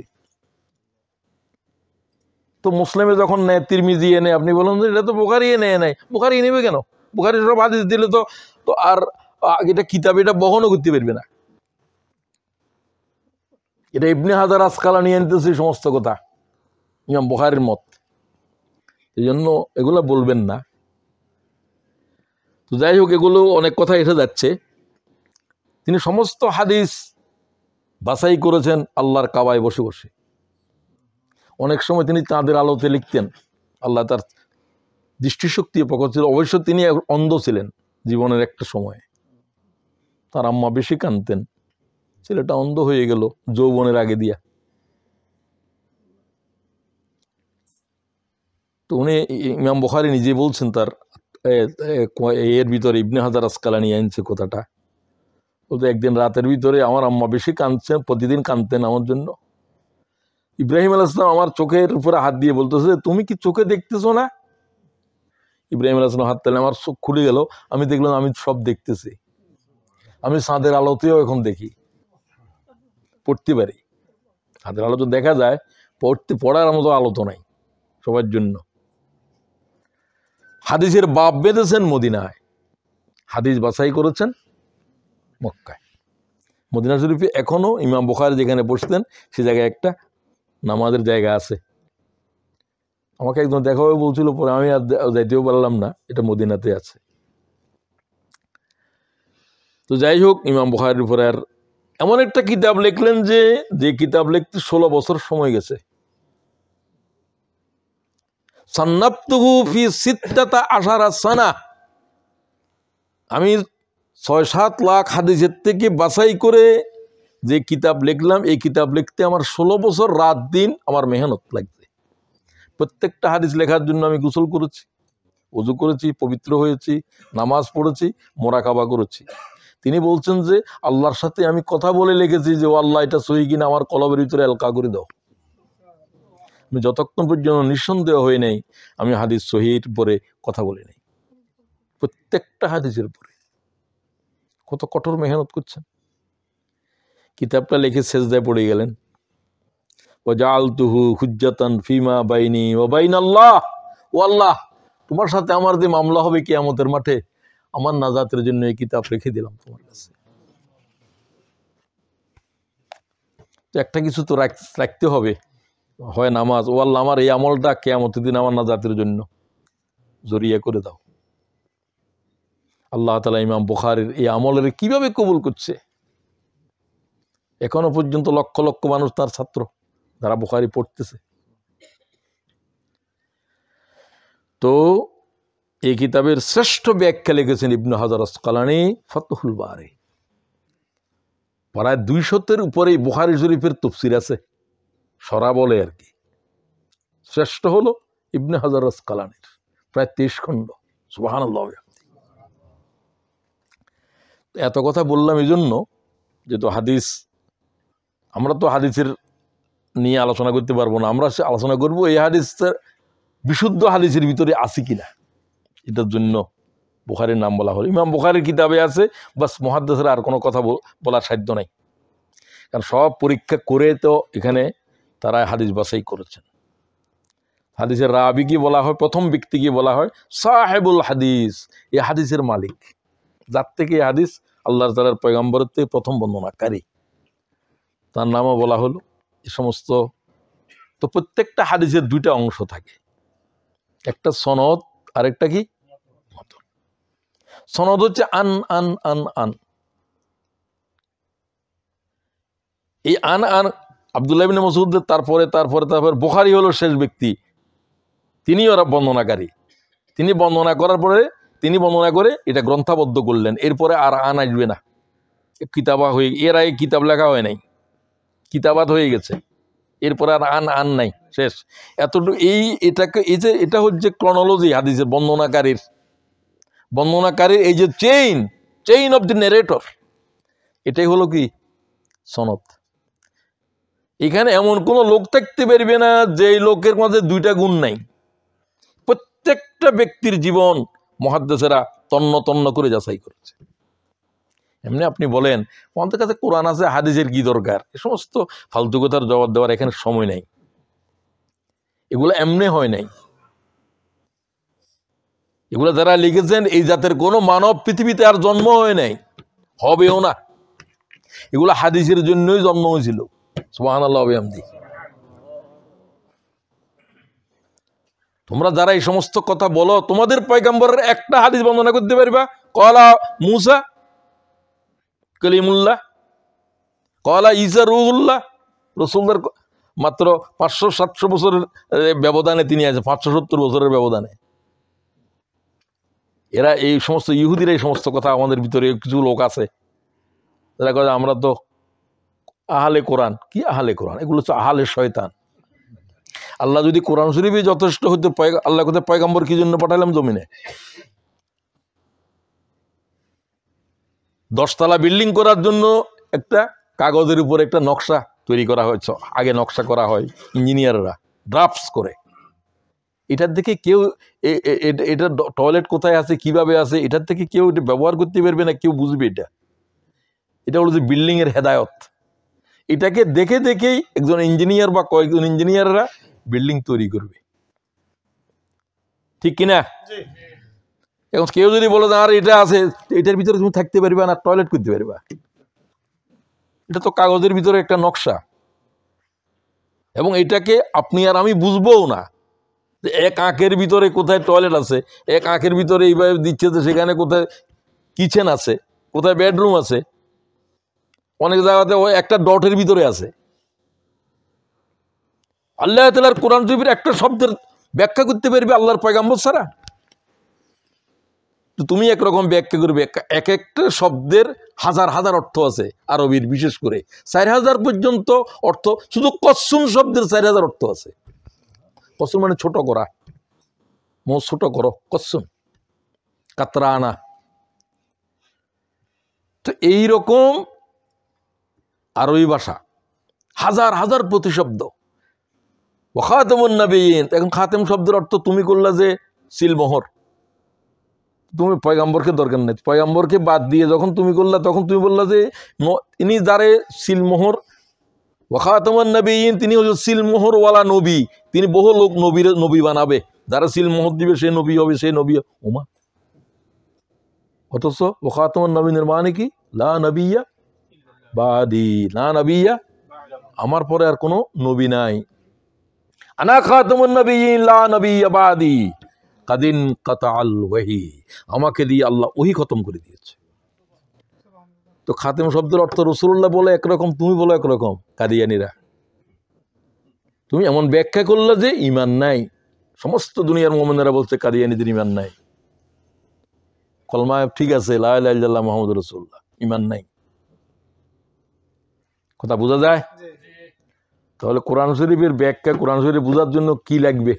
তো মুসলিমে যখন নেয় তিরমিজি এনে আপনি বলেন যে এটা তো বোখারি এনে নেয় বুখারি নেবে কেন বুখারি সব হাদিস দিলে তো তো আর এটা কিতাব এটা বহনও করতে পারবে না এটা ইবনে হাজার আজকালা নিয়ে আনতেছে সমস্ত কথা ইমাম বুখারির মত এই জন্য এগুলা বলবেন না তো যাই হোক এগুলো অনেক কথা এসে যাচ্ছে তিনি সমস্ত হাদিস বাছাই করেছেন আল্লাহর কাবায় বসে বসে অনেক সময় তিনি তাঁদের আলোতে লিখতেন আল্লাহ তার দৃষ্টিশক্তি প্রকট ছিল অবশ্য তিনি অন্ধ ছিলেন জীবনের একটা সময় তার আম্মা বেশি কানতেন ছেলেটা অন্ধ হয়ে গেল যৌবনের আগে দিয়া তো উনি ইমাম বখারি নিজে বলছেন তার এর ভিতরে ইবনে হাজার আসকালানি আনছে কথাটা বলতো একদিন রাতের ভিতরে আমার আম্মা বেশি কাঁদছেন প্রতিদিন কাঁদতেন আমার জন্য ইব্রাহিম আল আমার চোখের উপরে হাত দিয়ে বলতেছে তুমি কি চোখে দেখতেছো না ইব্রাহিম আল হাত তালে আমার চোখ খুলে গেল আমি দেখলাম আমি সব দেখতেছি আমি সাঁদের আলোতেও এখন দেখি পড়তে পারি আলো আলোতে দেখা যায় পড়তে পড়ার মতো তো নাই সবার জন্য হাদিসের বাপ বেঁধেছেন মদিনায় হাদিস বাছাই করেছেন মক্কায় মদিনা শরীফে এখনও ইমাম বোখার যেখানে বসতেন সে জায়গায় একটা নামাজের জায়গা আছে আমাকে একদম দেখা হয়ে বলছিল পরে আমি আর যাইতেও পারলাম না এটা মদিনাতে আছে তো যাই হোক ইমাম বুখারির উপরে আর এমন একটা কিতাব লিখলেন যে যে কিতাব লিখতে ষোলো বছর সময় গেছে আশারা সানা আমি ছয় সাত লাখ হাদিসের থেকে বাছাই করে যে কিতাব লিখলাম এই কিতাব লিখতে আমার ষোলো বছর রাত দিন আমার মেহনত লাগছে প্রত্যেকটা হাদিস লেখার জন্য আমি গোসল করেছি উজু করেছি পবিত্র হয়েছি নামাজ পড়েছি মোরাকাবা করেছি তিনি বলছেন যে আল্লাহর সাথে আমি কথা বলে লিখেছি যে ও আল্লাহ এটা সহি কিনা আমার কলবের ভিতরে এলকা করে দাও আমি যতক্ষণ পর্যন্ত নিঃসন্দেহ হয়ে নেই আমি হাদিস সহির উপরে কথা বলে নেই প্রত্যেকটা হাদিসের উপরে কত কঠোর মেহনত করছেন কিতাবটা লিখে শেষদায় পড়ে গেলেন ও জাল তুহু হুজ্জাতান ফিমা বাইনি ও বাইন আল্লাহ ও আল্লাহ তোমার সাথে আমার যে মামলা হবে কি আমাদের মাঠে আমার নাজাতের জন্য এই কিতাব রেখে দিলাম তোমার কাছে একটা কিছু তো রাখতে হবে হয় নামাজ ও আল্লাহ আমার এই আমলটা কেয়ামত দিন আমার না জাতির জন্য জরিয়া করে দাও আল্লাহ তালা ইমাম বুখারের এই আমলের কিভাবে কবুল করছে এখনো পর্যন্ত লক্ষ লক্ষ মানুষ তার ছাত্র যারা বুখারি পড়তেছে তো এই কিতাবের শ্রেষ্ঠ ব্যাখ্যা লিখেছেন ইবনু হাজার কালানি ফতহুল বারে প্রায় দুইশতের উপরে বুখারি শরীফের তফসির আছে সরা বলে আর কি শ্রেষ্ঠ হলো ইবনে হাজার কালানির প্রায় তেইশ খণ্ড সুবাহান এত কথা বললাম এই জন্য যেহেতু হাদিস আমরা তো হাদিসের নিয়ে আলোচনা করতে পারবো না আমরা আলোচনা করব এই হাদিসের বিশুদ্ধ হাদিসের ভিতরে আছে কিনা এটার জন্য বুখারের নাম বলা হলো ইমাম বুখারের কিতাবে আছে বাস মহাদ্দেশের আর কোনো কথা বলার সাধ্য নাই কারণ সব পরীক্ষা করে তো এখানে তারা হাদিস বাসাই করেছেন হাদিসের রাবি কি বলা হয় প্রথম ব্যক্তি কি বলা হয় সাহেবুল হাদিস এ হাদিসের মালিক যার থেকে হাদিস আল্লাহ তালার পয়গাম্বরের থেকে প্রথম বর্ণনাকারী তার নামও বলা হলো এ সমস্ত তো প্রত্যেকটা হাদিসের দুইটা অংশ থাকে একটা সনদ আরেকটা কি সনদ হচ্ছে আন আন আন আন এই আন আন আবদুল্লাহ ইবিন মসুদের তারপরে তারপরে তারপরে বোখারি হলো শেষ ব্যক্তি ওরা বর্ণনাকারী তিনি বর্ণনা করার পরে তিনি বর্ণনা করে এটা গ্রন্থাবদ্ধ করলেন এরপরে আর আন আসবে না কিতাবা হয়ে এর আগে কিতাব লেখা হয় নাই কিতাবাত হয়ে গেছে এরপরে আর আন আন নাই শেষ এতটুকু এই এটাকে এই যে এটা হচ্ছে ক্রনোলজি হাদিসের বর্ণনাকারীর বর্ণনাকারীর এই যে chain chain of the narrator এটাই হলো কি সনদ এখানে এমন কোনো লোক থাকতে পারবে না যে লোকের মাঝে দুইটা গুণ নাই প্রত্যেকটা ব্যক্তির জীবন মহাদ্দেশেরা তন্ন তন্ন করে যাচাই করেছে এমনি আপনি বলেন আমাদের কাছে কোরআন আছে হাদিসের কি দরকার এ সমস্ত ফালতু কথার জবাব দেওয়ার এখানে সময় নাই এগুলো এমনি হয় নাই এগুলো যারা লিখেছেন এই জাতের কোনো মানব পৃথিবীতে আর জন্ম হয় নাই হবেও না এগুলো হাদিসের জন্যই জন্ম হয়েছিল সোহান তোমরা যারা এই সমস্ত কথা বলো তোমাদের পয়গাম্বরের একটা হাদিস বন্দনা করতে পারবা কলা মুসা কলিমুল্লাহ কলা ইসা রুহুল্লাহ রসুলদার মাত্র পাঁচশো সাতশো বছরের ব্যবধানে তিনি আছে পাঁচশো সত্তর বছরের ব্যবধানে এরা এই সমস্ত ইহুদির এই সমস্ত কথা আমাদের ভিতরে কিছু লোক আছে যারা আমরা তো আহালে কোরআন কি আহালে কোরআন এগুলো হচ্ছে আহালে শয়তান আল্লাহ যদি কোরআন শরীফই যথেষ্ট পয় আল্লাহ কোথায় পয়গাম্বর কি জন্য পাঠালাম জমিনে দশতলা বিল্ডিং করার জন্য একটা কাগজের উপর একটা নকশা তৈরি করা হয়েছে আগে নকশা করা হয় ইঞ্জিনিয়াররা ড্রাফটস করে এটার থেকে কেউ এটা টয়লেট কোথায় আছে কিভাবে আছে এটার থেকে কেউ এটা ব্যবহার করতে পারবে না কেউ বুঝবে এটা এটা হলো যে বিল্ডিংয়ের হেদায়ত এটাকে দেখে দেখেই একজন ইঞ্জিনিয়ার বা কয়েকজন ইঞ্জিনিয়াররা বিল্ডিং তৈরি করবে ঠিক কিনা এখন কেউ যদি বলে আর এটা আছে এটার ভিতরে তুমি থাকতে পারবা না টয়লেট করতে পারবা এটা তো কাগজের ভিতরে একটা নকশা এবং এটাকে আপনি আর আমি বুঝবও না এক আঁকের ভিতরে কোথায় টয়লেট আছে এক আঁকের ভিতরে এইভাবে দিচ্ছে যে সেখানে কোথায় কিচেন আছে কোথায় বেডরুম আছে অনেক জায়গাতে ও একটা ডটের ভিতরে আছে আল্লাহ তালার কোরআন শরীফের একটা শব্দের ব্যাখ্যা করতে পারবে আল্লাহর পয়গাম্বর সারা তুমি একরকম ব্যাখ্যা করবে এক একটা শব্দের হাজার হাজার অর্থ আছে আরবির বিশেষ করে চার হাজার পর্যন্ত অর্থ শুধু কসুম শব্দের চার হাজার অর্থ আছে কসুম মানে ছোট করা মো ছোট করো কসুম কাতরা আনা তো এইরকম আরবি ভাষা হাজার হাজার প্রতিশব্দ ও এখন খাতেম শব্দের অর্থ তুমি করলা যে সিলমোহর তুমি পয়গাম্বরকে দরকার নেই পয়গাম্বরকে বাদ দিয়ে যখন তুমি করলা তখন তুমি বললা যে ইনি যারে সিলমোহর ওখাতমান নবীন তিনি হচ্ছে সিলমোহরওয়ালা নবী তিনি বহু লোক নবীর নবী বানাবে যারা সিলমোহর দিবে সে নবী হবে সে নবী উমা অথচ ওখাতমান নবী মানে কি লা নবীয়া বাদি না নবিয়া আমার পরে আর কোনো নবী নাই আনা খাতমুন নবী লা নবিয়া বাদি কাদিন কতাল ওয়াহি আমাকে দিয়ে আল্লাহ ওহি খতম করে দিয়েছে তো খাতেম শব্দের অর্থ রসুল্লাহ বলে একরকম তুমি বলো একরকম কাদিয়ানিরা তুমি এমন ব্যাখ্যা করলে যে ইমান নাই সমস্ত দুনিয়ার মোমেনেরা বলছে কাদিয়ানিদের ইমান নাই কলমায় ঠিক আছে লাহ মোহাম্মদ রসুল্লাহ ইমান নাই কথা বোঝা যায় তাহলে কোরআন শরীফের ব্যাখ্যা কোরআন শরীফ বোঝার জন্য কি লাগবে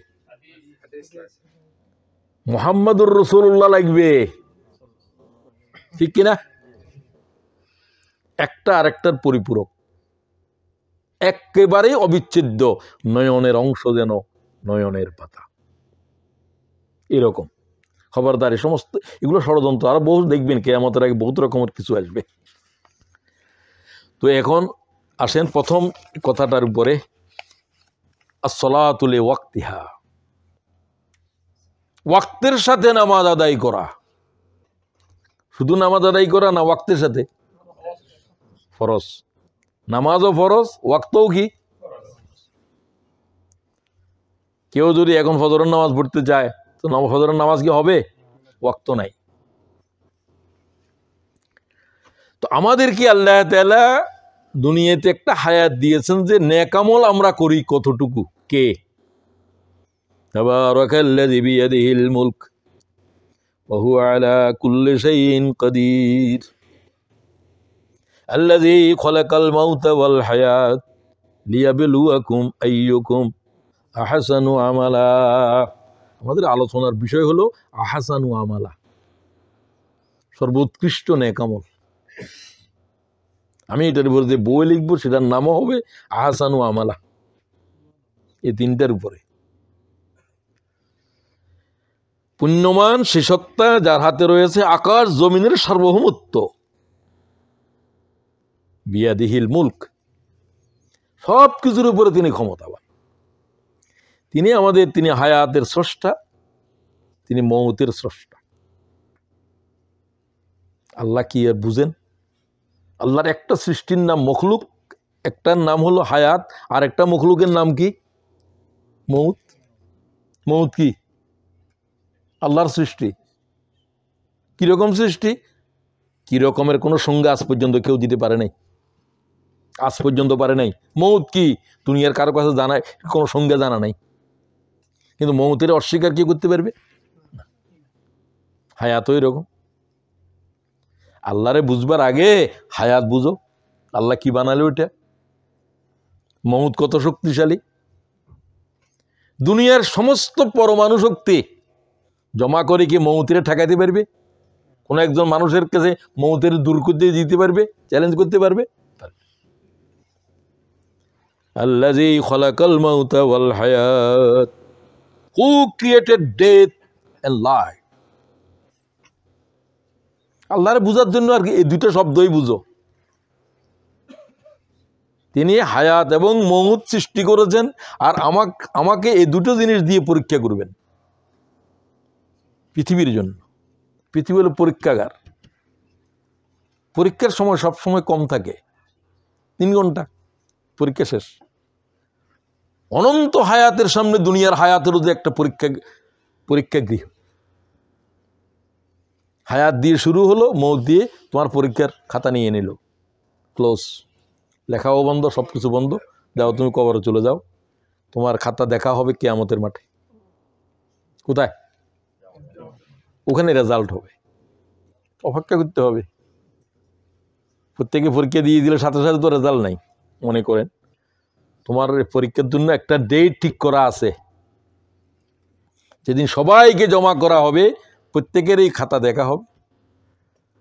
মোহাম্মদুর রসুল্লাহ লাগবে ঠিক কিনা একটা আরেকটার পরিপূরক একেবারে অবিচ্ছেদ্য নয়নের অংশ যেন নয়নের পাতা এরকম খবরদারি সমস্ত এগুলো ষড়যন্ত্র আর বহু দেখবেন কেয়ামতের আগে বহুত রকমের কিছু আসবে তো এখন আসেন প্রথম কথাটার উপরে আসলাতুলে ওয়াক্তিহা ওয়াক্তের সাথে নামাজ আদায় করা শুধু নামাজ আদায় করা না ওয়াক্তের সাথে ফরজ নামাজও ফরস ওয়াক্তও কি কেউ যদি এখন ফজরের নামাজ পড়তে চায় তো ফজরের নামাজ কি হবে ওয়াক্ত নাই তো আমাদের কি আল্লাহ তালা দুনিয়াতে একটা হায়াত দিয়েছেন যে নেকামল আমরা করি কতটুকু কে কদির হায়াত আহাসানু আমালা আমাদের আলোচনার বিষয় হলো আহাসানু আমালা সর্বোৎকৃষ্ট নেকামল আমি এটার উপরে যে বই লিখব সেটার নামও হবে আহসানু আমালা এই তিনটার উপরে পুণ্যমান সে সত্তা যার হাতে রয়েছে আকাশ জমিনের সার্বভৌমত্ব বিয়াদিহিল মুল্ক সব কিছুর উপরে তিনি ক্ষমতাবান তিনি আমাদের তিনি হায়াতের স্রষ্টা তিনি মৌতের স্রষ্টা আল্লাহ কি আর বুঝেন আল্লাহর একটা সৃষ্টির নাম মখলুক একটার নাম হলো হায়াত আর একটা মখলুকের নাম কি মৌত মৌত কি আল্লাহর সৃষ্টি কীরকম সৃষ্টি কীরকমের কোনো সংজ্ঞা আজ পর্যন্ত কেউ দিতে পারে নাই আজ পর্যন্ত পারে নাই মৌত কি দুনিয়ার কারো কাছে জানা কোনো সংজ্ঞা জানা নাই কিন্তু মৌতের অস্বীকার কি করতে পারবে হায়াত এরকম আল্লাহরে বুঝবার আগে হায়াত বুঝো আল্লাহ কি বানালে ওইটা মমুদ কত শক্তিশালী দুনিয়ার সমস্ত পরমাণু শক্তি জমা করে কি মৌতিরে ঠেকাতে পারবে কোনো একজন মানুষের কাছে মৌতির দূর করতে দিতে পারবে চ্যালেঞ্জ করতে পারবে আল্লাহ হায়াত who created death and life আল্লাহরে বুঝার জন্য আর কি এই দুইটা শব্দই বুঝো তিনি হায়াত এবং মহুত সৃষ্টি করেছেন আর আমাক আমাকে এই দুটো জিনিস দিয়ে পরীক্ষা করবেন পৃথিবীর জন্য পৃথিবী হল পরীক্ষাগার পরীক্ষার সময় সব সময় কম থাকে তিন ঘন্টা পরীক্ষা শেষ অনন্ত হায়াতের সামনে দুনিয়ার হায়াতেরও যে একটা পরীক্ষা পরীক্ষা গৃহ হায়াত দিয়ে শুরু হলো মৌ দিয়ে তোমার পরীক্ষার খাতা নিয়ে নিল ক্লোজ লেখাও বন্ধ সব কিছু বন্ধ যাও তুমি কবরে চলে যাও তোমার খাতা দেখা হবে কেয়ামতের মাঠে কোথায় ওখানে রেজাল্ট হবে অপেক্ষা করতে হবে প্রত্যেকে পরীক্ষা দিয়ে দিলে সাথে সাথে তো রেজাল্ট নাই মনে করেন তোমার পরীক্ষার জন্য একটা ডেট ঠিক করা আছে যেদিন সবাইকে জমা করা হবে প্রত্যেকেরই খাতা দেখা হবে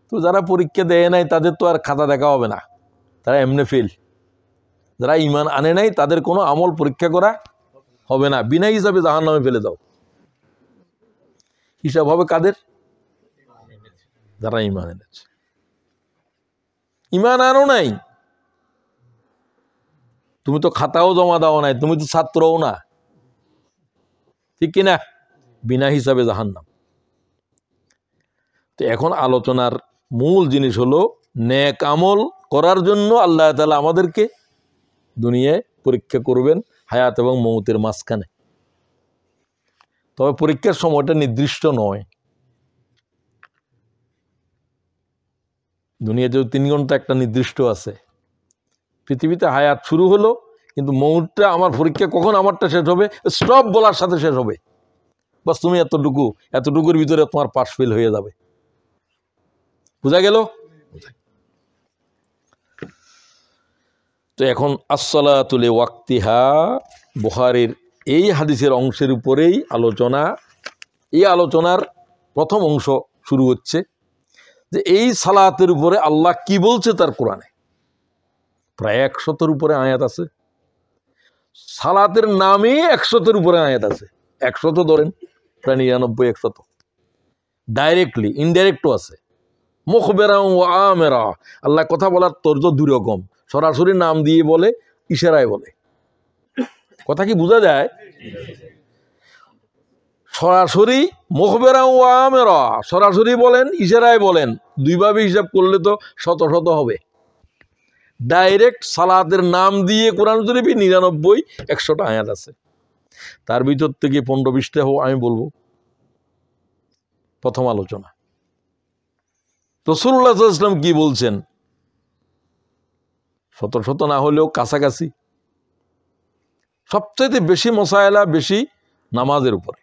তো যারা পরীক্ষা দেয় নাই তাদের তো আর খাতা দেখা হবে না তারা এমনি ফেল যারা ইমান আনে নাই তাদের কোনো আমল পরীক্ষা করা হবে না বিনা হিসাবে জাহান নামে ফেলে দাও হিসাব হবে কাদের যারা ইমান এনেছে ইমান আনো নাই তুমি তো খাতাও জমা দাও নাই তুমি তো ছাত্রও না ঠিক কিনা বিনা হিসাবে জাহান্নাম তো এখন আলোচনার মূল জিনিস হলো ন্যাক আমল করার জন্য আল্লাহ তালা আমাদেরকে দুনিয়ায় পরীক্ষা করবেন হায়াত এবং মৌতের মাঝখানে তবে পরীক্ষার সময়টা নির্দিষ্ট নয় দুনিয়াতে তিন ঘন্টা একটা নির্দিষ্ট আছে পৃথিবীতে হায়াত শুরু হলো কিন্তু মৌটটা আমার পরীক্ষা কখন আমারটা শেষ হবে স্টপ বলার সাথে শেষ হবে বাস তুমি এতটুকু এতটুকুর ভিতরে তোমার পাশ ফেল হয়ে যাবে বোঝা গেল তো এখন আসলা তুলে ওয়াক্তিহা বুহারের এই হাদিসের অংশের উপরেই আলোচনা এই আলোচনার প্রথম অংশ শুরু হচ্ছে যে এই সালাতের উপরে আল্লাহ কি বলছে তার কোরআনে প্রায় একশতের উপরে আয়াত আছে সালাতের নামে একশতের উপরে আয়াত আছে একশত ধরেন প্রায় নিরানব্বই একশত ডাইরেক্টলি ইনডাইরেক্টও আছে মুখবেরা ও আমেরা আল্লাহ কথা বলার তোর তর্জ দুরকম সরাসরি নাম দিয়ে বলে ইশারায় বলে কথা কি বোঝা যায় সরাসরি মুখবেরা ও আমেরা সরাসরি বলেন ইশারায় বলেন দুইভাবে হিসাব করলে তো শত শত হবে ডাইরেক্ট সালাতের নাম দিয়ে কোরআন শরীফই নিরানব্বই একশোটা আয়াত আছে তার ভিতর থেকে পনেরো বিশটা হোক আমি বলবো প্রথম আলোচনা রসুল্লাহ ইসলাম কি বলছেন শত শত না হলেও কাছাকাছি সবচাইতে বেশি মশায়লা বেশি নামাজের উপরে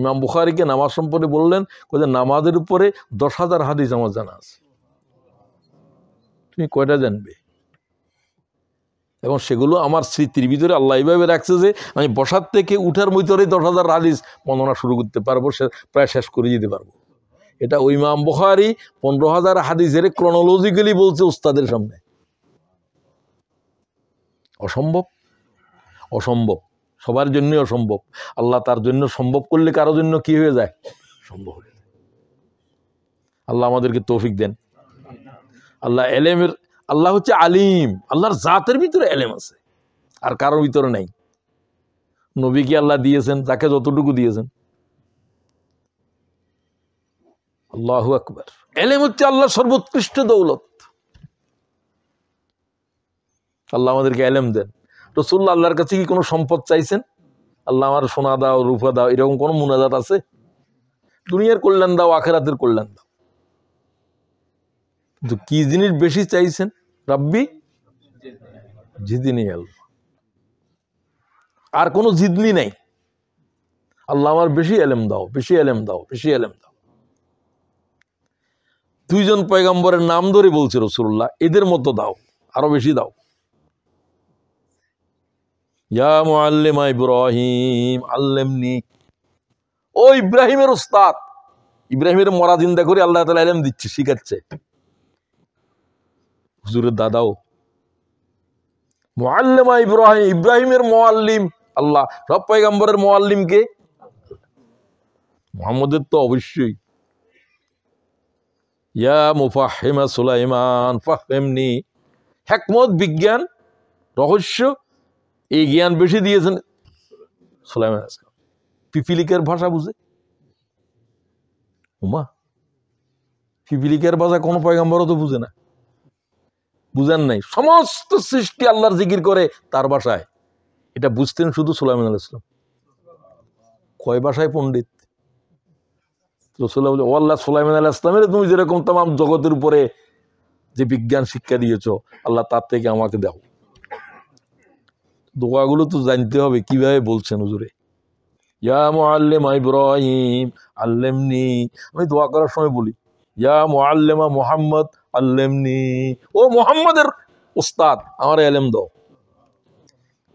ইমাম বুখারিকে নামাজ সম্পর্কে বললেন যে নামাজের উপরে দশ হাজার হাদিস আমার জানা আছে তুমি কয়টা জানবে এবং সেগুলো আমার স্মৃতির ভিতরে আল্লাহ এইভাবে রাখছে যে আমি বসার থেকে উঠার ভিতরে দশ হাজার হাদিস বন্দনা শুরু করতে পারবো প্রায় শেষ করে যেতে পারবো এটা ওই মাম বুখারি পনেরো হাজার হাদিসের ক্রনোলজিক্যালি বলছে উস্তাদের সামনে অসম্ভব অসম্ভব সবার জন্য অসম্ভব আল্লাহ তার জন্য সম্ভব করলে কারো জন্য কি হয়ে যায় সম্ভব হয়ে আল্লাহ আমাদেরকে তৌফিক দেন আল্লাহ এলেমের আল্লাহ হচ্ছে আলিম আল্লাহর জাতের ভিতরে এলেম আছে আর কারোর ভিতরে নাই নবীকে আল্লাহ দিয়েছেন তাকে যতটুকু দিয়েছেন আল্লাহ আকবর এলেম হচ্ছে আল্লাহ সর্বোৎকৃষ্ট দৌলত আল্লাহ আমাদেরকে এলেম দেন রসুল্লাহ আল্লাহর কাছে কি কোনো সম্পদ চাইছেন আল্লাহ আমার সোনা দাও রূপা দাও এরকম কোনো মুনাজাত আছে দুনিয়ার কল্যাণ দাও আখেরাতের কল্যাণ দাও কিন্তু কি জিনিস বেশি চাইছেন রাব্বি জিদিনি আর কোনো জিদনি নাই আল্লাহ আমার বেশি এলেম দাও বেশি এলেম দাও বেশি এলেম দাও দুইজন পয়গাম্বরের নাম ধরে বলছে রসুল্লাহ এদের মতো দাও আরো বেশি দাও ইয়া মোয়াল্লেমা ইব্রাহিম আল্লেমনি ও ইব্রাহিমের উস্তাদ ইব্রাহিমের মরা জিন্দা করে আল্লাহ তালা আলেম দিচ্ছে শিখাচ্ছে হুজুরের দাদাও মোয়াল্লেমা ইব্রাহিম ইব্রাহিমের মোয়াল্লিম আল্লাহ সব মোয়াল্লিম কে মোহাম্মদের তো অবশ্যই ইয়া মুফাহিমা সুলাইমান ফাহেমনি হ্যাকমত বিজ্ঞান রহস্য এই জ্ঞান বেশি দিয়েছেন সুলাইমান আসলাম পিপিলিকের ভাষা বুঝে উমা পিপিলিকের ভাষা কোনো পয়গাম্বরও তো বুঝে না বুঝান নাই সমস্ত সৃষ্টি আল্লাহর জিকির করে তার ভাষায় এটা বুঝতেন শুধু সুলাইমান আলাইসলাম কয় ভাষায় পণ্ডিত রসুল্লাহ বলে আল্লাহ সুলাইমান আল্লাহ ইসলামের তুমি যেরকম তাম জগতের উপরে যে বিজ্ঞান শিক্ষা দিয়েছ আল্লাহ তার থেকে আমাকে দাও দোয়াগুলো তো জানতে হবে কিভাবে বলছেন হুজুরে ইয়া মোয়াল্লেমা ইব্রাহিম আল্লেমনি আমি দোয়া করার সময় বলি ইয়া আল্লেমা মোহাম্মদ আল্লেমনি ও মোহাম্মদের ওস্তাদ আমার এলেম দাও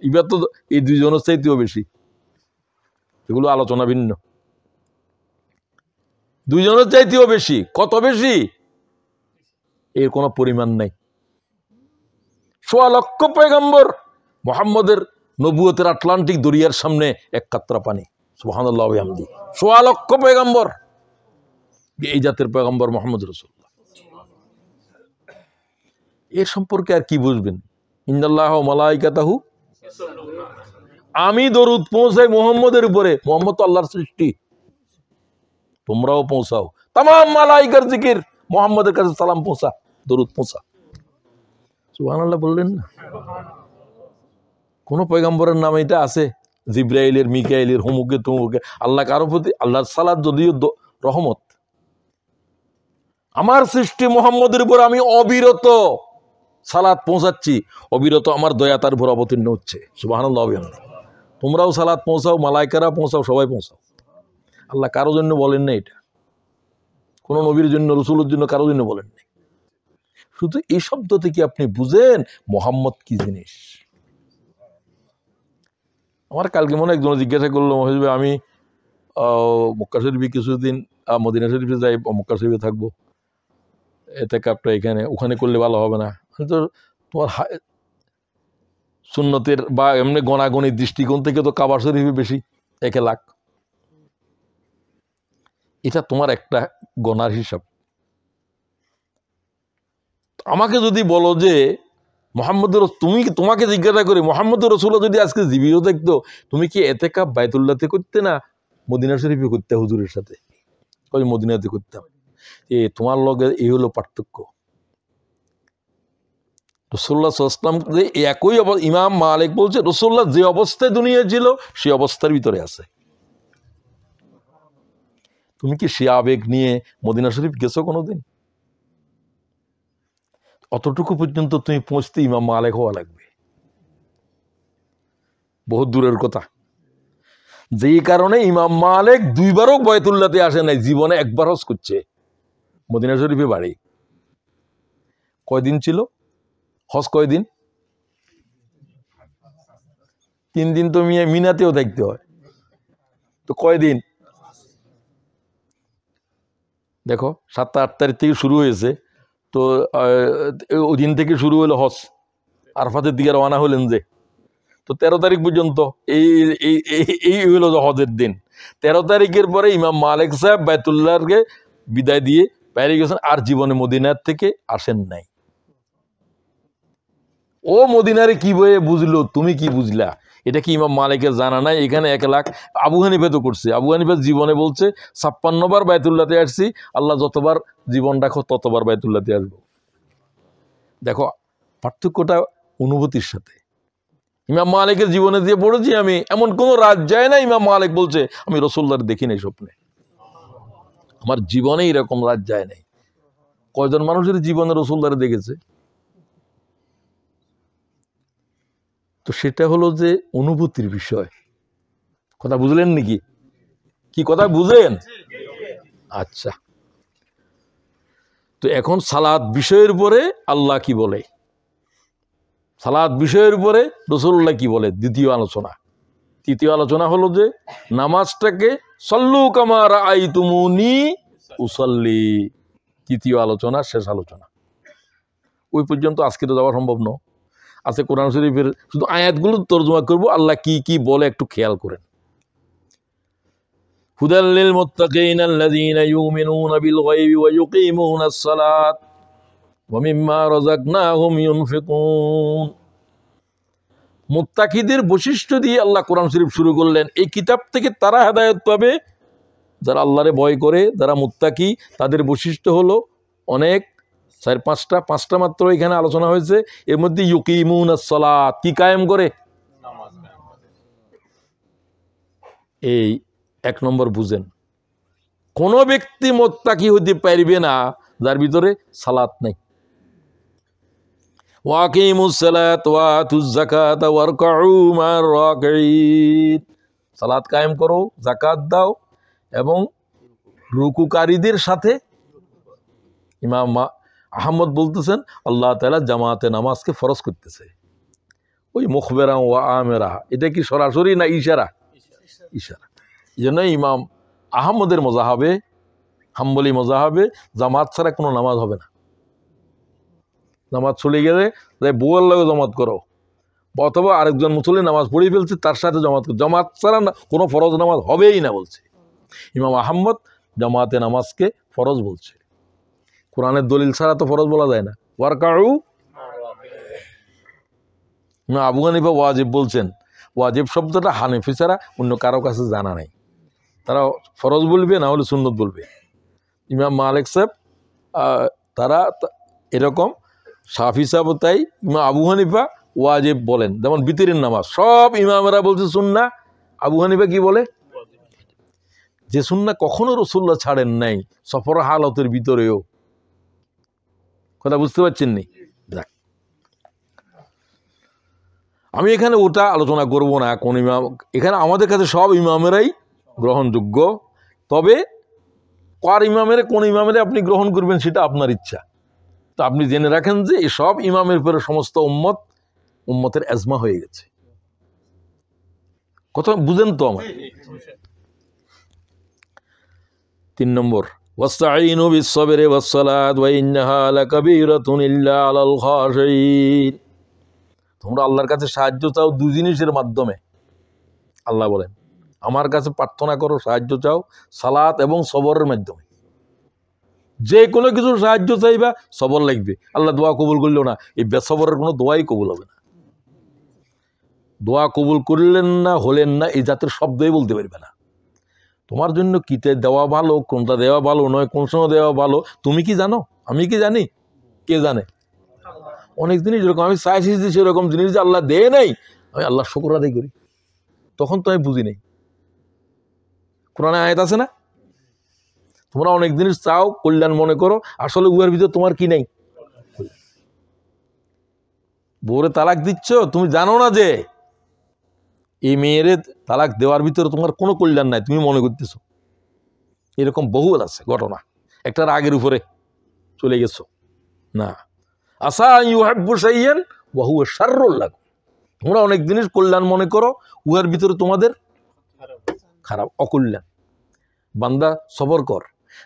এবার তো এই দুইজনের চাইতেও বেশি এগুলো আলোচনা ভিন্ন দুইজনের চাইতেও বেশি কত বেশি এর কোনো পরিমাণ নাই সোয়া লক্ষ পয়গম্বর মোহাম্মদের নবুয়তের আটলান্টিক দরিয়ার সামনে এক কাত্রা পানি সুহানি সোয়া লক্ষ পয়গম্বর এই জাতের পয়গম্বর মোহাম্মদ রসুল্লাহ এর সম্পর্কে আর কি বুঝবেন ইন্দাল্লাহ মালাইকাতাহু আমি দরুদ পৌঁছাই মোহাম্মদের উপরে মোহাম্মদ আল্লাহর সৃষ্টি তোমরাও পৌঁছাও তাম মালাইকার জিকির মোহাম্মদের কাছে সালাম পৌঁছা দরুদ পৌঁছা সুহান বললেন না কোন পয়গাম্বরের নাম এটা আছে জিব্রাইলের মিকাইলের হুমুকে তুমুকে আল্লাহ কারো প্রতি আল্লাহর সালাদ যদিও রহমত আমার সৃষ্টি মোহাম্মদের উপর আমি অবিরত সালাদ পৌঁছাচ্ছি অবিরত আমার দয়া তার উপর অবতীর্ণ হচ্ছে সুবাহ তোমরাও সালাদ পৌঁছাও মালাইকারা পৌঁছাও সবাই পৌঁছাও আল্লাহ কারো জন্য বলেন না এটা কোনো নবীর জন্য রসুলের জন্য কারো জন্য বলেন নাই শুধু এই শব্দ থেকে আপনি বুঝেন মোহাম্মদ কি জিনিস আমার কালকে মনে একজন জিজ্ঞাসা করলো মহেশ আমি মক্কা শরীফে কিছুদিন মদিনা শরীফে যাই মক্কা শরীফে থাকবো এতে কাপটা এখানে ওখানে করলে ভালো হবে না তো তোমার সুন্নতের বা এমনি গণাগণির দৃষ্টিকোণ থেকে তো কাবার শরীফে বেশি এক লাখ এটা তোমার একটা গণার হিসাব আমাকে যদি বলো যে মোহাম্মদ তুমি তোমাকে জিজ্ঞাসা করি মোহাম্মদ রসুল্লাহ যদি আজকে জীবিত দেখতো তুমি কি এতে কাপ বায়তুল্লাতে করতে না মদিনা শরীফে করতে হুজুরের সাথে ওই মদিনাতে করতাম এ তোমার লগে এই হলো পার্থক্য রসোল্লা সাল্লাম যে একই ইমাম মালিক বলছে রসোল্লা যে অবস্থায় দুনিয়া ছিল সেই অবস্থার ভিতরে আছে তুমি কি সে আবেগ নিয়ে মদিনা শরীফ গেছো কোনো দিন অতটুকু পর্যন্ত তুমি পৌঁছতে ইমাম মালেক হওয়া লাগবে বহুত দূরের কথা যেই কারণে ইমাম মালেক দুইবারও বয়তুল্লাতে আসে নাই জীবনে একবার হস করছে মদিনা শরীফে বাড়ি কয়দিন ছিল হস কয়দিন তিন দিন তো মিনাতেও দেখতে হয় তো কয়দিন দেখো সাতটা আট তারিখ থেকে শুরু হয়েছে তো ওই দিন থেকে শুরু হলো হজ আরফাতের দিকে রওনা হলেন যে তো তেরো তারিখ পর্যন্ত এই এই হলো হজের দিন তেরো তারিখের পরে ইমাম মালিক সাহেব বায়তুল্লাহকে বিদায় দিয়ে বাইরে গেছেন আর জীবনে মদিনার থেকে আসেন নাই ও মদিনারে কি বয়ে বুঝলো তুমি কি বুঝলা এটা কি ইমাম মালিকের জানা নাই এখানে এক লাখ আবু হানিফা তো করছে আবু হানিফা জীবনে বলছে ছাপ্পান্নবার বায়তুল্লাতে আসছি আল্লাহ যতবার জীবন রাখো ততবার বায়তুল্লাতে আসবো দেখো পার্থক্যটা অনুভূতির সাথে ইমাম মালিকের জীবনে দিয়ে পড়েছি আমি এমন কোনো রাত যায় না ইমাম মালিক বলছে আমি রসুলদার দেখি নাই স্বপ্নে আমার জীবনে এরকম রাত যায় নাই কয়জন মানুষের জীবনে রসুলদারে দেখেছে তো সেটা হলো যে অনুভূতির বিষয় কথা বুঝলেন নাকি কি কথা বুঝলেন আচ্ছা তো এখন সালাদ বিষয়ের উপরে আল্লাহ কি বলে সালাদ বিষয়ের উপরে রসুল্লাহ কি বলে দ্বিতীয় আলোচনা তৃতীয় আলোচনা হলো যে নামাজটাকে সল্লু কামার আই তুমুনি উসল্লি তৃতীয় আলোচনা শেষ আলোচনা ওই পর্যন্ত আজকে তো যাওয়া সম্ভব নয় আছে কোরআন শরীফের শুধু আয়াতগুলো তর্জমা করবো আল্লাহ কি কি বলে একটু খেয়াল করেন হুদাল্লিল মুত্তাকিদের বৈশিষ্ট্য দিয়ে আল্লাহ কোরআন শরীফ শুরু করলেন এই কিতাব থেকে তারা হেদায়ত পাবে যারা আল্লাহরে ভয় করে যারা মুত্তাকি তাদের বৈশিষ্ট্য হলো অনেক চার পাঁচটা পাঁচটা মাত্র এখানে আলোচনা হয়েছে এর মধ্যে ইউকিমুন সালাত কি কায়েম করে এই এক নম্বর বুঝেন কোনো ব্যক্তি কি হতে পারবে না যার ভিতরে সালাত নেই সালাত কায়েম করো জাকাত দাও এবং রুকুকারীদের সাথে ইমাম আহমদ বলতেছেন আল্লাহ তালা জামাতে নামাজকে ফরজ করতেছে ওই মুখবেরা ও আমেরা এটা কি সরাসরি না ইশারা ইশারা এই জন্য ইমাম আহমদের মজা হবে হাম্বলি মজা হবে জামাত ছাড়া কোনো নামাজ হবে না নামাজ চলে গেলে তাই বউয়ের লাগে জমাত করো অথবা আরেকজন মুসলিম নামাজ পড়িয়ে ফেলছে তার সাথে জমাত করো জমাত ছাড়া না কোনো ফরজ নামাজ হবেই না বলছে ইমাম আহম্মদ জামাতে নামাজকে ফরজ বলছে কোরআনের দলিল ছাড়া তো ফরজ বলা যায় না ওয়ারকাউ না আবু হানিফা ওয়াজিব বলছেন ওয়াজিব শব্দটা হানিফি ছাড়া অন্য কারো কাছে জানা নাই তারা ফরজ বলবে না হলে সুন্নত বলবে ইমাম মালিক সাহেব তারা এরকম সাফি সাহেব তাই ইমাম আবু হানিফা ওয়াজিব বলেন যেমন বিতিরের নামাজ সব ইমামেরা বলছে সুন্না আবু হানিফা কি বলে যে সুন্না কখনো রসুল্লাহ ছাড়েন নাই সফর হালতের ভিতরেও কথা বুঝতে পারছেন নি আমি এখানে ওটা আলোচনা করব না কোন ইমাম এখানে আমাদের কাছে সব ইমামেরাই গ্রহণযোগ্য তবে কার ইমামের কোন ইমামের আপনি গ্রহণ করবেন সেটা আপনার ইচ্ছা তো আপনি জেনে রাখেন যে সব ইমামের পরে সমস্ত উম্মত উম্মতের অ্যাজমা হয়ে গেছে কথা বুঝেন তো আমার তিন নম্বর واستعينوا بالصبر والصلاة وإنها لكبيرة إلا على الخاشعين তোমরা আল্লাহর কাছে সাহায্য চাও দুই জিনিসের মাধ্যমে আল্লাহ বলেন আমার কাছে প্রার্থনা করো সাহায্য চাও সালাত এবং সবরের মাধ্যমে যে কোনো কিছু সাহায্য চাইবা সবর লাগবে আল্লাহ দোয়া কবুল করলেও না এই বেসবরের কোনো দোয়াই কবুল হবে না দোয়া কবুল করলেন না হলেন না এই জাতের শব্দই বলতে পারবে না তোমার জন্য কীতে দেওয়া ভালো কোনটা দেওয়া ভালো নয় কোন সময় দেওয়া ভালো তুমি কি জানো আমি কি জানি কে জানে অনেক জিনিস যেরকম আমি সাইসিস দিই সেরকম জিনিস যে আল্লাহ দেয় নাই আমি আল্লাহ শুকুর আদায় করি তখন তো আমি বুঝি নেই কোরআনে আয়াত আছে না তোমরা অনেক জিনিস চাও কল্যাণ মনে করো আসলে উহার ভিতরে তোমার কি নেই বোরে তালাক দিচ্ছ তুমি জানো না যে এই মেয়েরে তালাক দেওয়ার ভিতরে তোমার কোনো কল্যাণ নাই তুমি মনে করতেছো এরকম বহুল আছে ঘটনা একটার আগের উপরে চলে গেছো না আসা ইউহাব্বু সাইয়েন বহু সার্রোল লাগো তোমরা অনেক জিনিস কল্যাণ মনে করো উহার ভিতরে তোমাদের খারাপ অকল্যাণ বান্দা সবর কর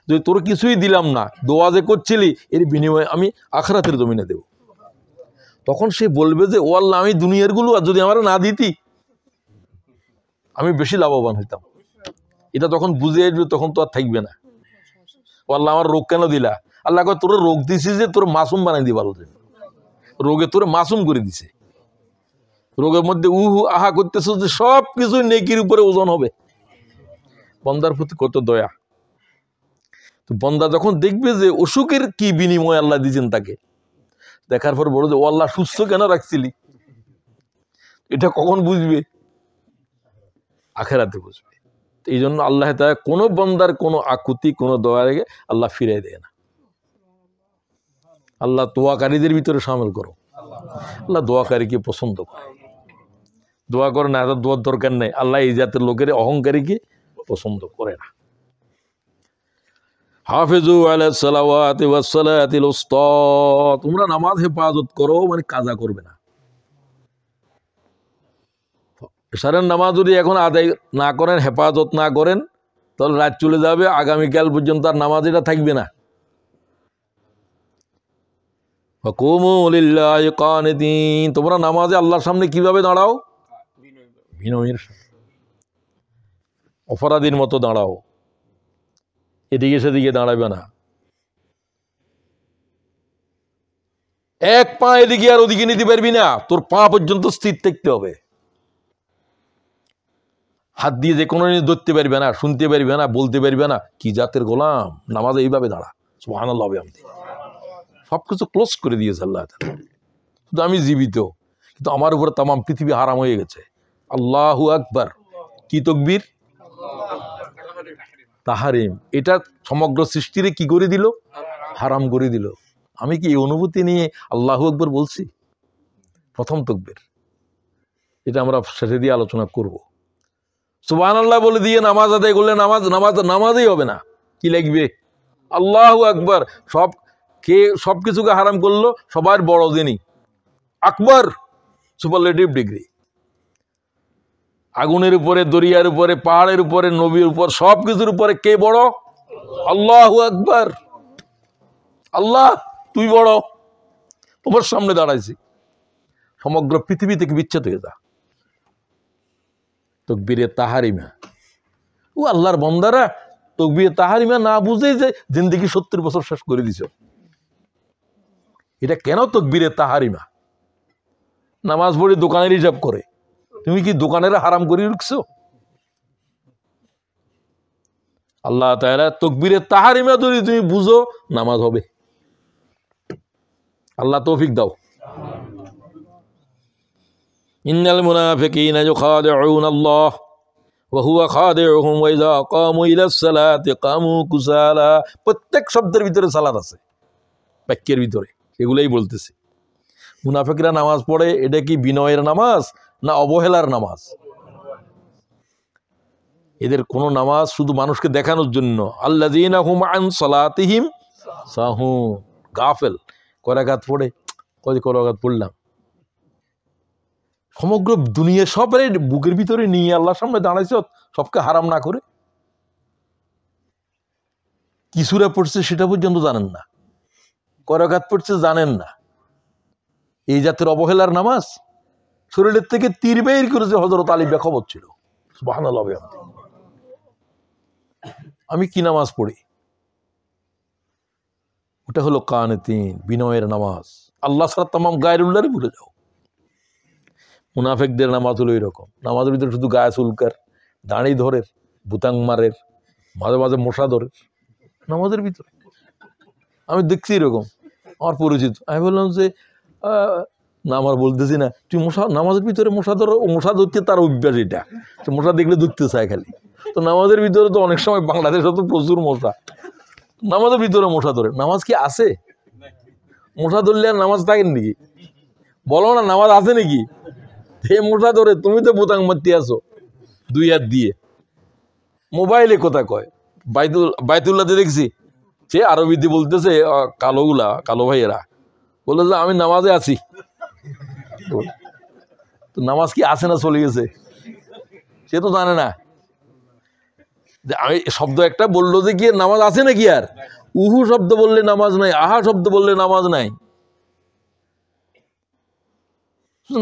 যদি তোর কিছুই দিলাম না দোয়া যে করছিলি এর বিনিময়ে আমি আখরাতের জমিনে দেব তখন সে বলবে যে ও আল্লাহ আমি দুনিয়ারগুলো আর যদি আমার না দিতি আমি বেশি লাভবান হইতাম এটা তখন বুঝে আসবে তখন তো আর থাকবে না ও আল্লাহ আমার রোগ কেন দিলা আল্লাহ তোর রোগ দিছি যে তোর মাসুম বানাই দিবা জন্য রোগে তোর মাসুম করে দিছে রোগের মধ্যে উহু আহা করতেছ যে সব কিছু নেকির উপরে ওজন হবে বন্দার প্রতি কত দয়া তো বন্দা যখন দেখবে যে অসুখের কি বিনিময় আল্লাহ দিয়েছেন তাকে দেখার পর বড় যে ও আল্লাহ সুস্থ কেন রাখছিলি এটা কখন বুঝবে আখেরাতে বুঝবে এই জন্য আল্লাহ তালা কোনো বন্দার কোনো আকুতি কোনো দোয়ারে আল্লাহ ফিরে দেয় না আল্লাহ দোয়াকারীদের ভিতরে সামিল করো আল্লাহ দোয়াকারীকে পছন্দ করে দোয়া করে না তার দোয়ার দরকার নেই আল্লাহ এই জাতের লোকের অহংকারীকে পছন্দ করে না হাফেজু আলাহ সালাওয়াত তোমরা নামাজ হেফাজত করো মানে কাজা করবে না এশারের নামাজ যদি এখন আদায় না করেন হেফাজত না করেন তাহলে রাত চলে যাবে আগামীকাল পর্যন্ত আর নামাজ এটা থাকবে না তোমরা নামাজে আল্লাহর সামনে কিভাবে দাঁড়াও অপরাধীর মতো দাঁড়াও এদিকে সেদিকে দাঁড়াবে না এক পা এদিকে আর ওদিকে নিতে পারবি না তোর পা পর্যন্ত স্থির থাকতে হবে হাত দিয়ে যে কোনো জিনিস ধরতে পারবে না শুনতে পারবে না বলতে পারবে না কি জাতের গোলাম নামাজ এইভাবে দাঁড়া সুহান আল্লাহ হবে আমাদের সব কিছু ক্লোজ করে দিয়েছে আল্লাহ শুধু আমি জীবিত কিন্তু আমার উপরে তামাম পৃথিবী হারাম হয়ে গেছে আল্লাহু আকবার কি তকবির তাহারিম এটা সমগ্র সৃষ্টিরে কি করে দিল হারাম করে দিল আমি কি এই অনুভূতি নিয়ে আল্লাহু আকবর বলছি প্রথম তকবির এটা আমরা শেষে দিয়ে আলোচনা করবো সুবাহান আল্লাহ বলে দিয়ে নামাজ আদায় করলে নামাজ নামাজ নামাজই হবে না কি লাগবে আল্লাহ আকবার সব কে সব কিছুকে হারাম করলো সবার বড় দিনই আকবর সুপারলেটিভ ডিগ্রি আগুনের উপরে দরিয়ার উপরে পাহাড়ের উপরে নবীর উপর সব কিছুর উপরে কে বড় আল্লাহ আকবর আল্লাহ তুই বড় তোমার সামনে দাঁড়াইছি সমগ্র পৃথিবী থেকে বিচ্ছেদ হয়ে যা তকবিরে তাহারিমা ও আল্লাহর বন্দারা তকবিরে তাহারিমা না বুঝেই যে জিন্দিগি সত্তর বছর শেষ করে দিছ এটা কেন তকবিরে তাহারিমা নামাজ পড়ে দোকানের হিসাব করে তুমি কি দোকানের হারাম করে রুখছ আল্লাহ তাহলে তকবিরে তাহারিমা যদি তুমি বুঝো নামাজ হবে আল্লাহ তৌফিক দাও ইন্নাল মুনাফিকিনা ইউখাদিউন আল্লাহ ওয়া হুয়া খাদিউহুম ওয়া ইযা কামু ইলা সালাতি কামু কুসালা প্রত্যেক শব্দের ভিতরে সালাত আছে বাক্যের ভিতরে এগুলাই বলতেছে মুনাফিকরা নামাজ পড়ে এটা কি বিনয়ের নামাজ না অবহেলার নামাজ এদের কোনো নামাজ শুধু মানুষকে দেখানোর জন্য আল্লাহ হুম আন সালাতিহিম সাহু গাফেল করাঘাত পড়ে কত করাঘাত পড়লাম সমগ্র দুনিয়া সব বুকের ভিতরে নিয়ে আল্লাহর সামনে দাঁড়াইছ সবকে হারাম না করে কিছুরা পড়ছে সেটা পর্যন্ত জানেন না করাঘাত পড়ছে জানেন না এই জাতের অবহেলার নামাজ শরীরের থেকে তীর বের করেছে হজরত আলী বেখবর ছিল আমি কি নামাজ পড়ি ওটা হলো কানে তিন বিনয়ের নামাজ আল্লাহ সারা তাম উল্লারে ভুলে যাও মুনাফেকদের নামাজ হলো এরকম নামাজের ভিতরে শুধু গায়ে চুলকার দাঁড়ি ধরের বুতাং মারের মাঝে মাঝে মশা ধরের নামাজের ভিতরে আমি দেখছি এরকম আমার পরিচিত আমি বললাম যে না আমার বলতেছি না তুই মশা নামাজের ভিতরে মশা ধরো মশা ধরতে তার অভ্যাস এটা তো মশা দেখলে ধরতে চায় খালি তো নামাজের ভিতরে তো অনেক সময় বাংলাদেশে তো প্রচুর মশা নামাজের ভিতরে মশা ধরে নামাজ কি আছে মশা ধরলে আর নামাজ থাকেন নাকি বলো না নামাজ আছে নাকি হে মোটা ধরে তুমি তো বুতাং মারতে আসো দুই হাত দিয়ে মোবাইলে কথা কয় বাইতুল বাইতুল্লাতে দেখছি সে আরবিদি বলতেছে কালোগুলা কালো ভাইয়েরা বললো যে আমি নামাজে আছি তো নামাজ কি আছে না চলে গেছে সে তো জানে না যে আমি শব্দ একটা বললো যে কি নামাজ আছে নাকি আর উহু শব্দ বললে নামাজ নাই আহা শব্দ বললে নামাজ নাই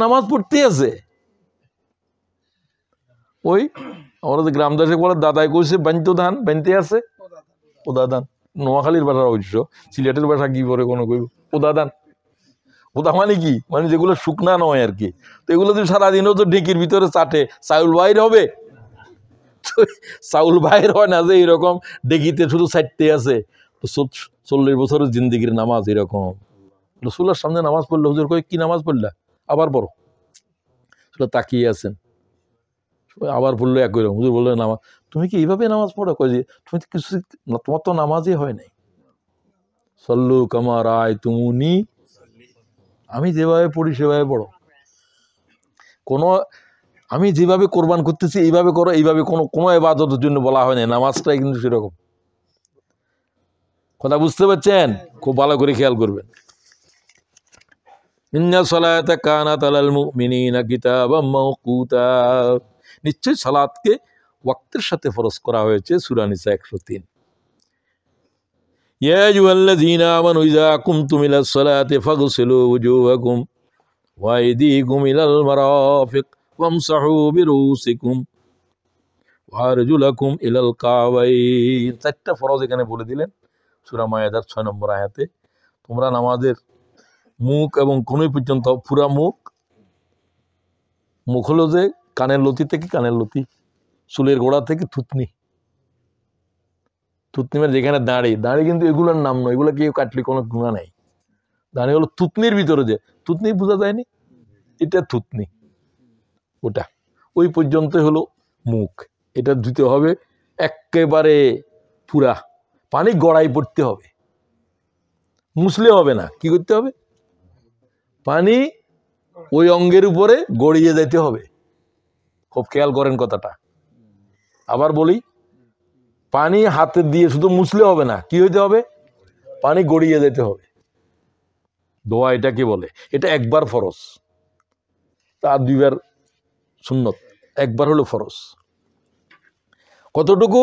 নামাজ পড়তে আছে ওই আমরা গ্রাম দাসে বলে দাদাই কইছে বানতো ধান বানতে আছে ওদা দান নোয়াখালীর ভাষা অবশ্য সিলেটের ভাষা কি করে কোনো কই ওদা দান ওদা মানে কি মানে যেগুলো শুকনা নয় আর কি তো এগুলো যদি সারাদিনও তো ঢেঁকির ভিতরে চাটে চাউল বাইর হবে চাউল বাইর হয় না যে এরকম ডেকিতে শুধু চাটতে আছে তো চল্লিশ বছরের জিন্দিগির নামাজ এরকম রসুল্লার সামনে নামাজ পড়লে হুজুর কই কি নামাজ পড়লা আবার বড় সেটা তাকিয়ে আছেন আবার বললো এক করে হুজুর বললেন নামাজ তুমি কি এইভাবে নামাজ পড়ো কয়ে তুমি তো কিছু তোমার তো নামাজই হয় নাই সল্লু কামার আয় তুমি আমি যেভাবে পড়ি সেভাবে পড়ো কোনো আমি যেভাবে কোরবান করতেছি এইভাবে করো এইভাবে কোনো কোনো এবাদতের জন্য বলা হয় নাই নামাজটাই কিন্তু সেরকম কথা বুঝতে পারছেন খুব ভালো করে খেয়াল করবেন ইন্না সালাতা কানা তালাল মুমিনিনা কিতাবাম মাওকুতা নিশ্চয় সালাতকে ওয়াক্তের সাথে ফরজ করা হয়েছে সূরা নিসা তিন ইয়া আইয়ুহাল্লাযীনা আমানু ইযা কুমতুম ইলাস সালাতি ফাগসিলু ওয়ুজুহাকুম ওয়া আইদীকুম ইলাল মারাফিক ওয়ামসাহু বিরুসিকুম ওয়া আরজুলাকুম ইলাল কাবাইন চারটা ফরজ এখানে বলে দিলেন সূরা মায়েদার 6 নম্বর আয়াতে তোমরা নামাজের মুখ এবং কনুই পর্যন্ত পুরা মুখ মুখ হলো যে কানের লতি থেকে কানের লতি চুলের গোড়া থেকে থুতনি থুতনি মানে যেখানে দাঁড়ি দাঁড়ি কিন্তু এগুলোর নাম নয় এগুলো কেউ কাটলে কোনো গুণা নাই দাঁড়ি হলো থুতনির ভিতরে যে থুতনি বোঝা যায়নি এটা থুতনি ওটা ওই পর্যন্ত হলো মুখ এটা ধুতে হবে একেবারে পুরা পানি গড়াই পড়তে হবে মুছলে হবে না কি করতে হবে পানি ওই অঙ্গের উপরে গড়িয়ে যেতে হবে খুব খেয়াল করেন কথাটা আবার বলি পানি হাতে দিয়ে শুধু মুছলে হবে না কি হইতে হবে পানি গড়িয়ে যেতে হবে দোয়া এটা কি বলে এটা একবার ফরস তার দুইবার সুন্নত একবার হলো ফরস কতটুকু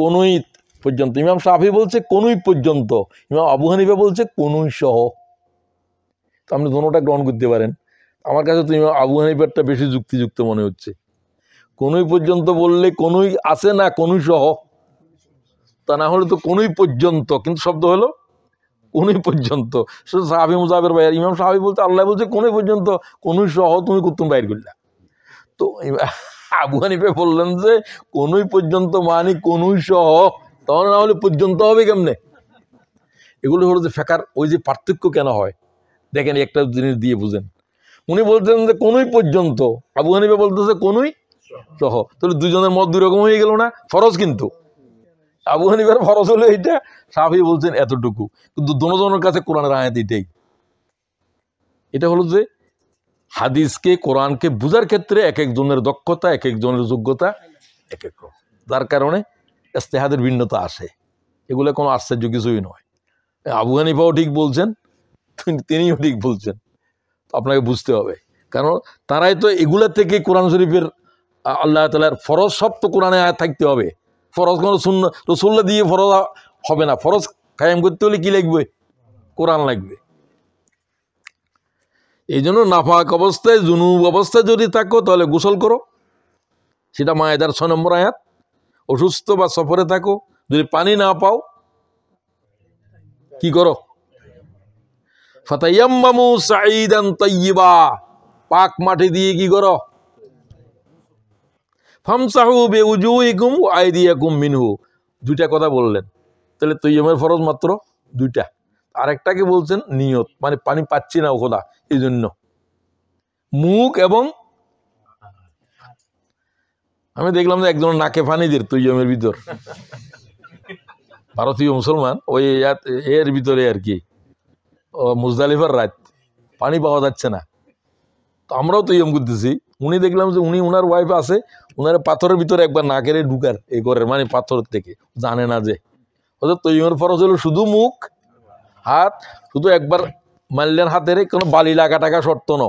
কোনই পর্যন্ত ইমাম সাফি বলছে কোনই পর্যন্ত ইমাম আবু হানিফা বলছে কোনই সহ তো আপনি দোনোটা গ্রহণ করতে পারেন আমার কাছে তুমি আবু হানিফারটা বেশি যুক্তিযুক্ত মনে হচ্ছে কোনোই পর্যন্ত বললে কোনোই আছে না কোনই সহ তা না হলে তো কোনোই পর্যন্ত কিন্তু শব্দ হলো কোনোই পর্যন্ত শুধু সাহাবি মুজাবের বাইর ইমাম সাহাবি বলতে আল্লাহ বলছে কোনোই পর্যন্ত কোনই সহ তুমি কুতুম বাইর করলা তো আবু হানিফে বললেন যে কোনোই পর্যন্ত মানে কোনই সহ তাহলে না হলে পর্যন্ত হবে কেমনে এগুলো হলো যে ফেকার ওই যে পার্থক্য কেন হয় দেখেন একটা জিনিস দিয়ে বুঝেন উনি বলতেন যে কোনোই পর্যন্ত আবু হানিফা বলতেছে কোনোই সহ তাহলে দুজনের মত দুই রকম হয়ে গেল না ফরজ কিন্তু আবু হানিফার ফরজ হলো এইটা সাফি বলছেন এতটুকু কিন্তু দুজনের কাছে কোরআনের আয়াত এটাই এটা হলো যে হাদিসকে কোরআনকে বোঝার ক্ষেত্রে এক একজনের দক্ষতা এক একজনের যোগ্যতা এক এক রকম যার কারণে ইস্তেহাদের ভিন্নতা আসে এগুলো কোনো আশ্চর্য কিছুই নয় আবু হানিফাও ঠিক বলছেন তিনিও ঠিক বলছেন আপনাকে বুঝতে হবে কারণ তারাই তো এগুলা থেকে কোরআন শরীফের আল্লাহ তালার ফরজ সব তো কোরআনে থাকতে হবে ফরজ কোনো শূন্য রসুল্লা দিয়ে ফরজ হবে না ফরজ কায়েম করতে হলে কী লাগবে কোরআন লাগবে এই জন্য নাফাক অবস্থায় জুনুব অবস্থায় যদি থাকো তাহলে গোসল করো সেটা মায়েদার ছ নম্বর আয়াত অসুস্থ বা সফরে থাকো যদি পানি না পাও কি করো ফতাইয়াম্মামু সাঈদান তৈবা পাক মাটি দিয়ে কি করো ফামসাহু বে উজুইকুম আইদিয়াকুম মিনহু দুইটা কথা বললেন তাহলে তৈয়মের ফরজ মাত্র দুইটা আরেকটাকে বলছেন নিয়ত মানে পানি পাচ্ছি না খোদা এই জন্য মুখ এবং আমি দেখলাম যে একজন নাকে পানি দির তৈয়মের ভিতর ভারতীয় মুসলমান ওই এর ভিতরে আর কি মুজদালিফার রাত পানি পাওয়া যাচ্ছে না তো আমরাও তো ইয়ম করতেছি উনি দেখলাম যে উনি ওনার ওয়াইফ আছে উনার পাথরের ভিতরে একবার না কেড়ে ঢুকার এ ঘরের মানে পাথর থেকে জানে না যে অর্থাৎ তৈমের ফরজ হলো শুধু মুখ হাত শুধু একবার মানলেন হাতের কোনো বালি লাগা টাকা শর্ত ন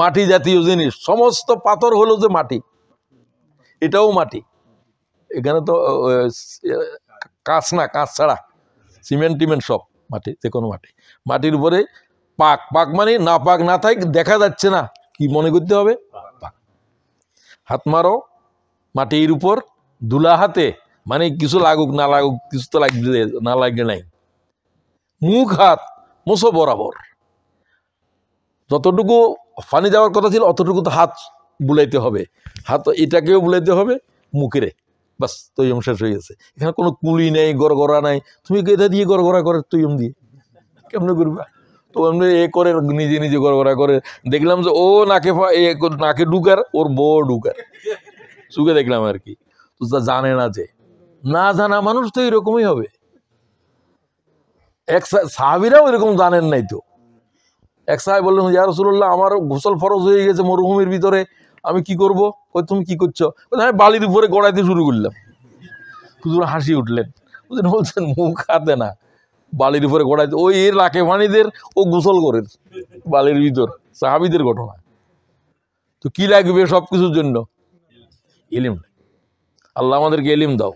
মাটি জাতীয় জিনিস সমস্ত পাথর হলো যে মাটি এটাও মাটি এখানে তো কাঁচ না কাঁচ ছাড়া সিমেন্ট টিমেন্ট সব মাটি যে কোনো মাটি মাটির উপরে পাক পাক মানে না পাক না থাক দেখা যাচ্ছে না কি মনে করতে হবে হাত মারো মাটির উপর দুলা হাতে মানে কিছু লাগুক না লাগুক কিছু তো লাগবে না লাগে নাই মুখ হাত মোসো বরাবর যতটুকু ফানি যাওয়ার কথা ছিল অতটুকু তো হাত বুলাইতে হবে হাত এটাকেও বুলাইতে হবে মুখেরে বাস তৈম শেষ হয়ে গেছে এখানে কোনো কুলি নেই গড়গড়া নাই তুমি এটা দিয়ে গড়গড়া করে তৈম দিয়ে কেমনে করবা তো এমনি এ করে নিজে নিজে গড়গড়া করে দেখলাম যে ও নাকে এ নাকে ঢুকার ওর বউ ঢুকার চুকে দেখলাম আর কি জানে না যে না জানা মানুষ তো এরকমই হবে এক সাহাবিরাও এরকম জানেন নাই তো এক সাহেব বললেন ইয়া রসুল্লাহ আমার গোসল ফরজ হয়ে গেছে মরুভূমির ভিতরে আমি কি করব কই তুমি কি করছো আমি বালির উপরে গড়াইতে শুরু করলাম হাসি উঠলেন বলছেন মুখ হাতে না বালির উপরে গোড়ায় ওই এর রাকেফানিদের ও গোসল করে বালির ভিতর সাহাবিদের ঘটনা তো কি লাগবে সব কিছুর জন্য এলিম আল্লাহ আমাদেরকে এলিম দাও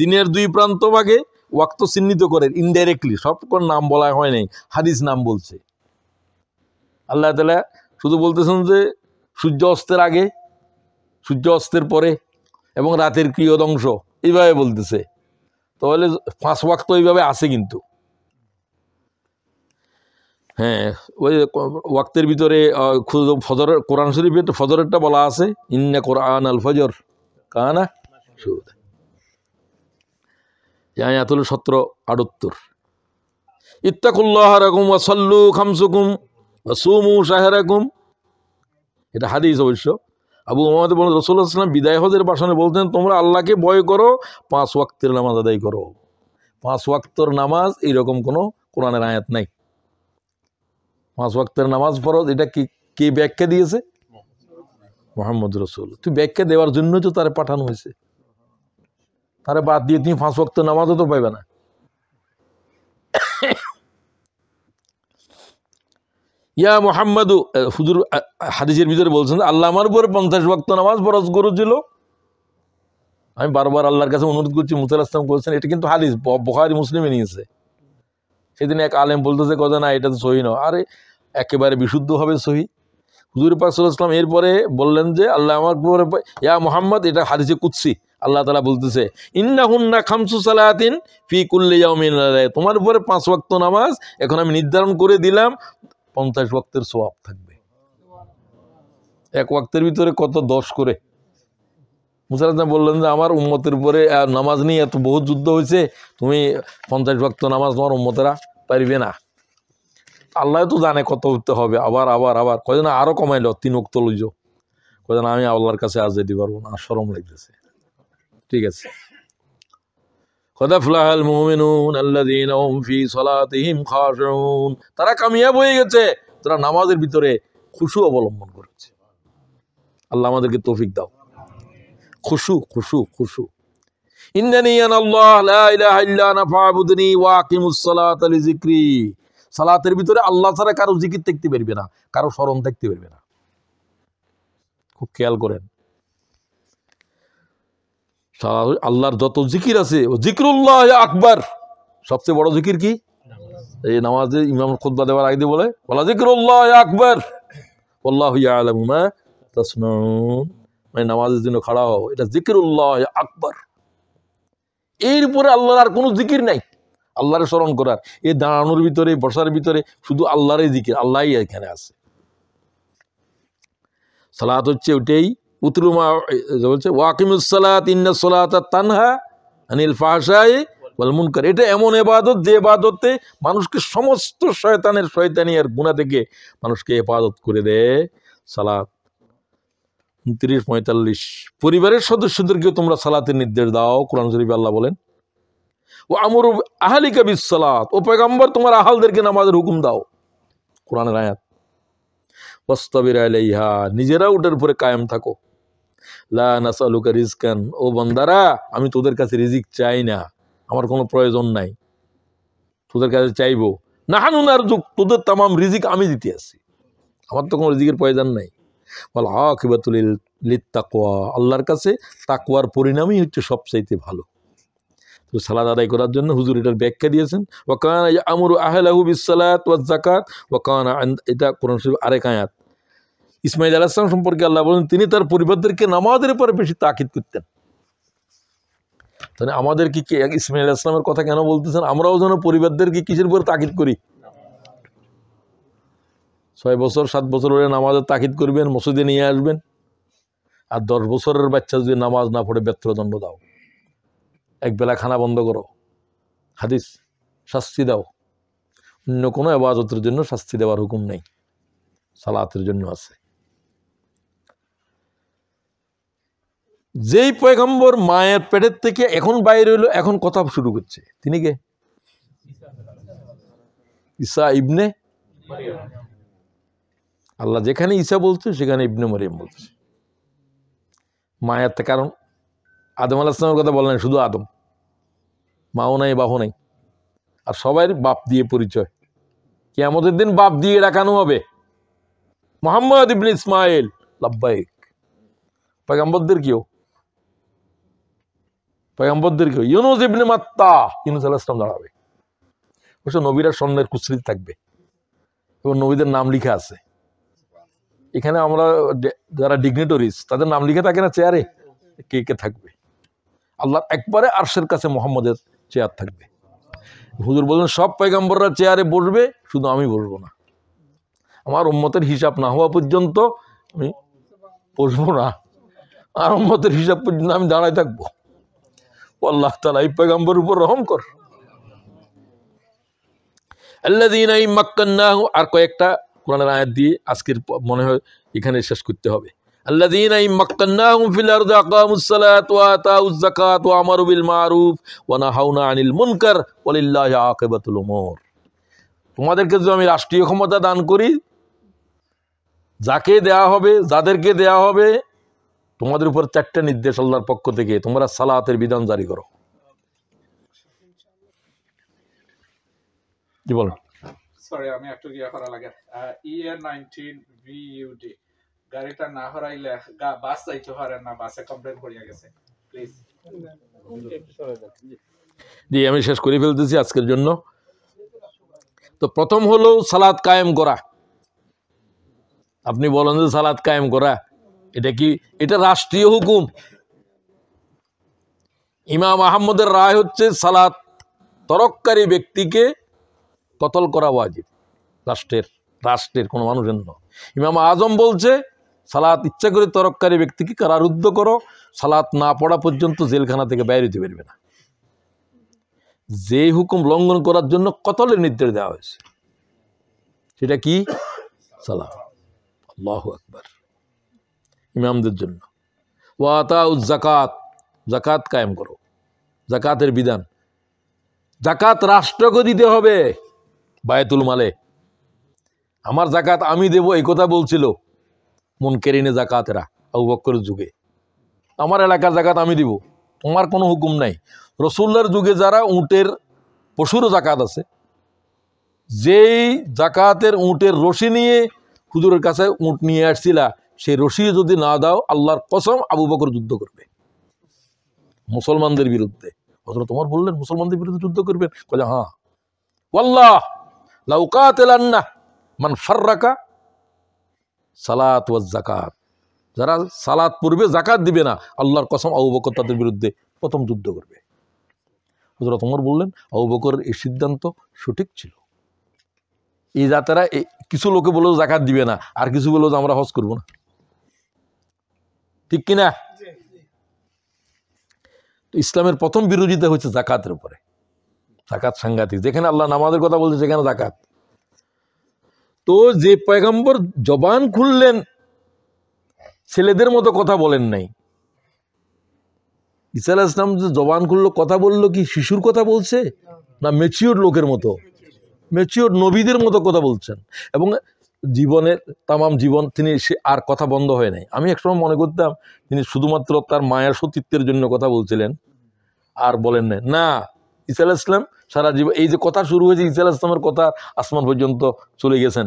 দিনের দুই প্রান্ত ভাগে ওয়াক্ত চিহ্নিত করেন ইনডাইরেক্টলি সবকর নাম বলা হয় নাই হাদিস নাম বলছে আল্লাহ তালা শুধু বলতেছেন যে সূর্য অস্তের আগে সূর্য অস্তের পরে এবং রাতের ক্রিয়দংশ এইভাবে বলতেছে তাহলে পাঁচ ওয়াক্ত এইভাবে আছে কিন্তু হ্যাঁ ওই ওয়াক্তের ভিতরে ফজর কোরআন শরীফের ফজরেরটা বলা আছে ইন্না কোরআন আল ফজর কানা আয়াতুল সত্র আটাত্তর ইত্তাকুল্লাহ রাকুম ওয়াসল্লু খামসুকুম সুমু শাহরাকুম এটা হাদিস অবশ্য আবু মোহাম্মদ বলেন রসুল্লাহ আসলাম বিদায় হজের বাসনে বলতেন তোমরা আল্লাহকে ভয় করো পাঁচ ওয়াক্তের নামাজ আদায় করো পাঁচ ওয়াক্তর নামাজ এইরকম কোনো কোরআনের আয়াত নাই পাঁচ ওয়াক্তের নামাজ ফরজ এটা কি কে ব্যাখ্যা দিয়েছে মোহাম্মদ রসুল তুই ব্যাখ্যা দেওয়ার জন্য তো তারে পাঠানো হয়েছে তারে বাদ দিয়ে তুমি পাঁচ ওয়াক্ত নামাজও তো পাইবে না ইয়া মোহাম্মদু হুজুর হাদিসের ভিতরে বলছেন আল্লাহ আমার উপরে পঞ্চাশ ভক্ত নামাজ বরজ করেছিল আমি বারবার আল্লাহর কাছে অনুরোধ করছি মুসাল আসলাম করছেন এটা কিন্তু হাদিস বহারি মুসলিমে নিয়েছে সেদিন এক আলেম বলতেছে কথা না এটা তো সহি নয় আরে একেবারে বিশুদ্ধভাবে সহি হুজুর ইসলাম এরপরে বললেন যে আল্লাহ আমার উপরে ইয়া মোহাম্মদ এটা হাদিসে কুৎসি আল্লাহ তালা বলতেছে ইন্না হুন্না খামসু সালাহাতিন ফি কুল্লি তোমার উপরে পাঁচ ওয়াক্ত নামাজ এখন আমি নির্ধারণ করে দিলাম পঞ্চাশ ওয়াক্তের সোয়াব থাকবে এক ওয়াক্তের ভিতরে কত দশ করে মুসারাজাম বললেন যে আমার উম্মতের উপরে নামাজ নিয়ে এত বহু যুদ্ধ হয়েছে তুমি পঞ্চাশ ভক্ত নামাজ তোমার উম্মতেরা পারিবে না আল্লাহ তো জানে কত উঠতে হবে আবার আবার আবার কয়জন আরও কমাইল তিন অক্ত লইজ কয়জন আমি আল্লাহর কাছে আজ যেতে পারবো না সরম লাগতেছে ঠিক আছে তারা কামিয়াব হয়ে গেছে তারা নামাজের ভিতরে খুশু অবলম্বন করেছে আল্লাহ আমাদেরকে তফিক দাও খুশু খুশু খুশু লা সালাতের ভিতরে আল্লাহ ছাড়া কারো জিকির দেখতে পারবে না কারো স্মরণ দেখতে পারবে না খুব খেয়াল করেন সারা আল্লাহর যত জিকির আছে ও জিকিরুল্লাহ আকবর সবচেয়ে বড় জিকির কি এই নামাজে ইমাম খুদ্া দেওয়ার আগে বলে বলা জিকরুল্লাহ আকবর আল্লাহ মানে নামাজের জন্য খাড়া হও এটা জিকিরুল্লাহ আকবর এর উপরে আল্লাহর আর কোনো জিকির নাই আল্লাহরে স্মরণ করার এই দাঁড়ানোর ভিতরে বসার ভিতরে শুধু আল্লাহরই জিকির আল্লাহই এখানে আছে সালাত হচ্ছে ওইটাই উতলুমা বলছে ওয়াকিমুসালাত ইন্না তানহা আনিল ফাহাশাই ওয়াল মুনকার এটা এমন এবাদত যে এবাদতে মানুষকে সমস্ত শয়তানের শয়তানি আর গুণা থেকে মানুষকে এবাদত করে দেয় সালাত উনত্রিশ পঁয়তাল্লিশ পরিবারের সদস্যদেরকেও তোমরা সালাতের নির্দেশ দাও কোরআন শরীফ আল্লাহ বলেন ও আমর আহালিকা সালাত ও পেগাম্বর তোমার আহালদেরকে নামাজের হুকুম দাও কোরআনের আয়াত ওস্তাবির নিজেরা ওটার উপরে কায়েম থাকো লা রিজকান ও বন্দারা আমি তোদের কাছে রিজিক চাই না আমার কোনো প্রয়োজন নাই তোদের কাছে চাইবো নাহানুন আর যুগ তোদের তামাম রিজিক আমি দিতে আসি আমার তো কোনো রিজিকের প্রয়োজন নাই বল হাকিবাতুল লিত তাকুয়া আল্লাহর কাছে তাকুয়ার পরিণামই হচ্ছে সবচাইতে ভালো তো সালাদ আদায় করার জন্য হুজুর এটার ব্যাখ্যা দিয়েছেন ও কানা আমর আহলাহু বিসালাত ও জাকাত কানা এটা কোরআন শরীফ আরেক আয়াত ইসমাইল আলাহিসাম সম্পর্কে আল্লাহ বলেন তিনি তার পরিবারদেরকে নামাজের পরে বেশি তাকিদ করতেন তাহলে আমাদের কি ইসমাইল ইসলামের কথা কেন বলতেছেন আমরাও যেন পরিবারদেরকে কিসের উপর তাকিদ করি ছয় বছর সাত বছর হলে নামাজের তাকিদ করবেন মসজিদে নিয়ে আসবেন আর দশ বছরের বাচ্চা যদি নামাজ না পড়ে ব্যর্থ দণ্ড দাও একবেলা খানা বন্ধ করো হাদিস শাস্তি দাও অন্য কোনো আবাজতের জন্য শাস্তি দেওয়ার হুকুম নেই সালাতের জন্য আছে যেই পয়গম্বর মায়ের পেটের থেকে এখন বাইরে হলো এখন কথা শুরু করছে তিনি কে ঈসা ইবনে আল্লাহ যেখানে ঈসা বলছে সেখানে ইবনে মরিয়াম বলছে মায়ের কারণ আদম আলাহিসামের কথা বলেন শুধু আদম মাও নাই বাহু নাই আর সবাই বাপ দিয়ে পরিচয় কে আমাদের দিন বাপ দিয়ে ডাকানো হবে মোহাম্মদ ইবনে ইসমাইল লাব্বাইক পয়গাম্বরদের কেউ পয়গাম্বরদের কেউ ইউনুস ইবনে মাত্তা ইউনুস আল্লাহ দাঁড়াবে অবশ্য নবীরা স্বর্ণের কুশ্রিতে থাকবে এবং নবীদের নাম লিখা আছে এখানে আমরা যারা ডিগনিটরিস তাদের নাম লিখে থাকে না চেয়ারে কে কে থাকবে আল্লাহ একবারে আরশের কাছে মোহাম্মদের চেয়ার থাকবে হুজুর বললেন সব পয়গাম্বররা চেয়ারে বসবে শুধু আমি বসবো না আমার উম্মতের হিসাব না হওয়া পর্যন্ত আমি বসবো না আর উম্মতের হিসাব পর্যন্ত আমি দাঁড়ায় থাকবো আল্লাহ তালা এই পয়গাম্বর উপর রহম কর আল্লাদিন আর কয়েকটা কোরআনের আয়াত দিয়ে আজকের মনে হয় এখানে শেষ করতে হবে الذين إن مكناهم في الأرض أقاموا الصلاة وآتوا الزكاة وأمروا بالمعروف ونهونا عن المنكر ولله عاقبة الأمور তোমাদেরকে যদি আমি রাষ্ট্রীয় ক্ষমতা দান করি যাকে দেয়া হবে যাদেরকে দেয়া হবে তোমাদের উপর চারটা নির্দেশ আল্লাহর পক্ষ থেকে তোমরা সালাতের বিধান জারি করো কি বলো আমি একটু ইয়ে করা লাগে নাইনটিন গাড়িটা না হরাইলে বাস যাইতে পারে না বাসে কমপ্লেন করিয়া গেছে প্লিজ জি আমি শেষ করে ফেলতেছি আজকের জন্য তো প্রথম হলো সালাদ কায়েম করা আপনি বলেন যে সালাদ কায়েম করা এটা কি এটা রাষ্ট্রীয় হুকুম ইমাম আহম্মদের রায় হচ্ছে সালাত তরককারী ব্যক্তিকে কতল করা ওয়াজিব রাষ্ট্রের রাষ্ট্রের কোনো মানুষের নয় ইমাম আজম বলছে সালাত ইচ্ছা করে তরককারী ব্যক্তিকে কারারুদ্ধ করো সালাত না পড়া পর্যন্ত জেলখানা থেকে বাইরে হতে পারবে না যে হুকুম লঙ্ঘন করার জন্য কতলের নির্দেশ দেওয়া হয়েছে সেটা কি সালাম আল্লাহ আকবর ইমামদের জন্য ওয়াতা জাকাত জাকাত কায়েম করো জাকাতের বিধান জাকাত রাষ্ট্রকে দিতে হবে বায়তুল মালে আমার জাকাত আমি দেব এই কথা বলছিল মুনকেরিনে জাকাতেরা আবু বকরের যুগে আমার এলাকার জাকাত আমি দিব তোমার কোনো হুকুম নাই রসুল্লার যুগে যারা উঁটের পশুর জাকাত আছে যেই জাকাতের উঁটের রশি নিয়ে হুজুরের কাছে উঁট নিয়ে আসছিলা সেই রশি যদি না দাও আল্লাহর কসম আবু বকর যুদ্ধ করবে মুসলমানদের বিরুদ্ধে অথবা তোমার বললেন মুসলমানদের বিরুদ্ধে যুদ্ধ করবেন কলে হ্যাঁ ওল্লাহ লাউকাতেলান্না মান ফাররাকা সালাত ওয়া জাকাত যারা সালাত পূর্বে জাকাত দিবে না আল্লাহর কসম আবু বকর তাদের বিরুদ্ধে প্রথম যুদ্ধ করবে হজরত ওমর বললেন আবু এই সিদ্ধান্ত সঠিক ছিল এই যাতারা কিছু লোকে বলেও জাকাত দিবে না আর কিছু বলেও যে আমরা হজ করব না ঠিক কিনা ইসলামের প্রথম বিরোধিতা হচ্ছে জাকাতের উপরে জাকাত সাংঘাতিক যেখানে আল্লাহ নামাজের কথা বলছে সেখানে জাকাত তো যে পয়গম্বর জবান খুললেন ছেলেদের মতো কথা বলেন নাই ইসাল ইসলাম যে জবান খুললো কথা বললো কি শিশুর কথা বলছে না ম্যাচিওর লোকের মতো ম্যাচিওর নবীদের মতো কথা বলছেন এবং জীবনের তামাম জীবন তিনি সে আর কথা বন্ধ হয় নাই আমি একসময় মনে করতাম তিনি শুধুমাত্র তার মায়ের সতীত্বের জন্য কথা বলছিলেন আর বলেন না ইসা ইসলাম সারা জীবন এই যে কথা শুরু হয়েছে ইসা ইসলামের কথা আসমান পর্যন্ত চলে গেছেন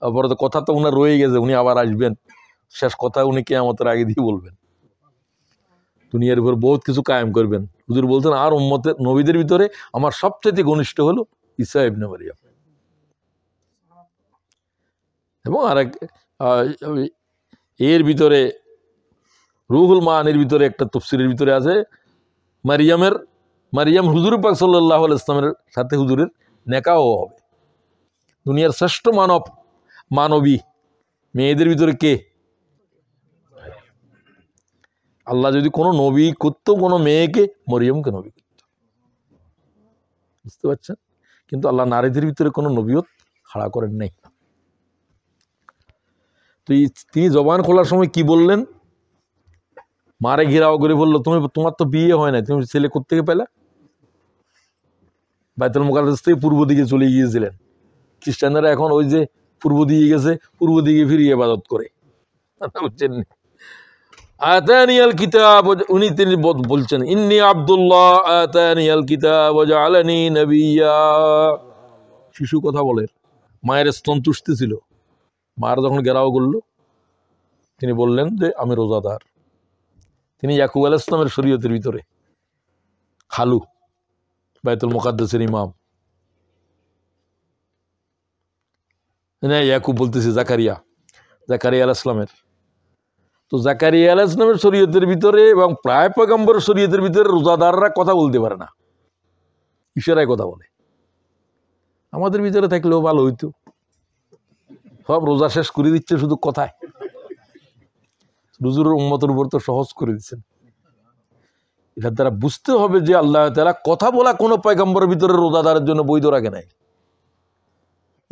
তারপরে তো কথা তো উনার রয়ে গেছে উনি আবার আসবেন শেষ কথা উনি কেয়ামতের আগে দিয়ে বলবেন দুনিয়ার উপর বহুত কিছু কায়েম করবেন হুজুর বলছেন আর উম্মতের নবীদের ভিতরে আমার সবচেয়ে ঘনিষ্ঠ হলো ইসা ইবনে মারিয়াম এবং আর এক এর ভিতরে রুহুল মানের ভিতরে একটা তফসিলের ভিতরে আছে মারিয়ামের মারিয়াম হুজুর পাক সাল্লাহ ইসলামের সাথে হুজুরের নেকাও হবে দুনিয়ার শ্রেষ্ঠ মানব মানবী মেয়েদের ভিতরে কে আল্লাহ যদি কোনো নবী করতো কোনো মেয়েকে মরিয়মকে নবী করত বুঝতে পারছেন কিন্তু আল্লাহ নারীদের ভিতরে কোনো নবীও খাড়া করেন নাই তো তিনি জবান খোলার সময় কি বললেন মারে ঘেরাও করে বললো তুমি তোমার তো বিয়ে হয় না তুমি ছেলে করতে পেলা বাইতুল মোকাদ্দেশ থেকে পূর্ব দিকে চলে গিয়েছিলেন খ্রিস্টানরা এখন ওই যে পূর্ব দিকে গেছে পূর্ব দিকে ফিরিয়ে ইবাদত করে বুঝছেন আতানিয়াল কিতাব উনি তিনি বলছেন ইন্নি আবদুল্লাহ আতানিয়াল কিতাব আলানি নবিয়া শিশু কথা বলে মায়ের সন্তুষ্টি ছিল মার যখন গেরাও করল তিনি বললেন যে আমি রোজাদার তিনি ইয়াকুব আল ইসলামের শরীয়তের ভিতরে খালু মুকাদ্দাসের ইমাম না ইয়াকুব বলতেছে জাকারিয়া জাকারিয়া আল ইসলামের তো জাকারিয়া আল ইসলামের শরীয়তের ভিতরে এবং প্রায় পয়গম্বর শরীয়তের ভিতরে রোজাদাররা কথা বলতে পারে না ইশারায় কথা বলে আমাদের ভিতরে থাকলেও ভালো হইতো সব রোজা শেষ করে দিচ্ছে শুধু কথায় রুজুর উম্মতের উপর তো সহজ করে দিচ্ছেন এটার দ্বারা বুঝতে হবে যে আল্লাহ তারা কথা বলা কোনো পয়গম্বরের ভিতরে রোদাদারের জন্য বৈধ রাখে নাই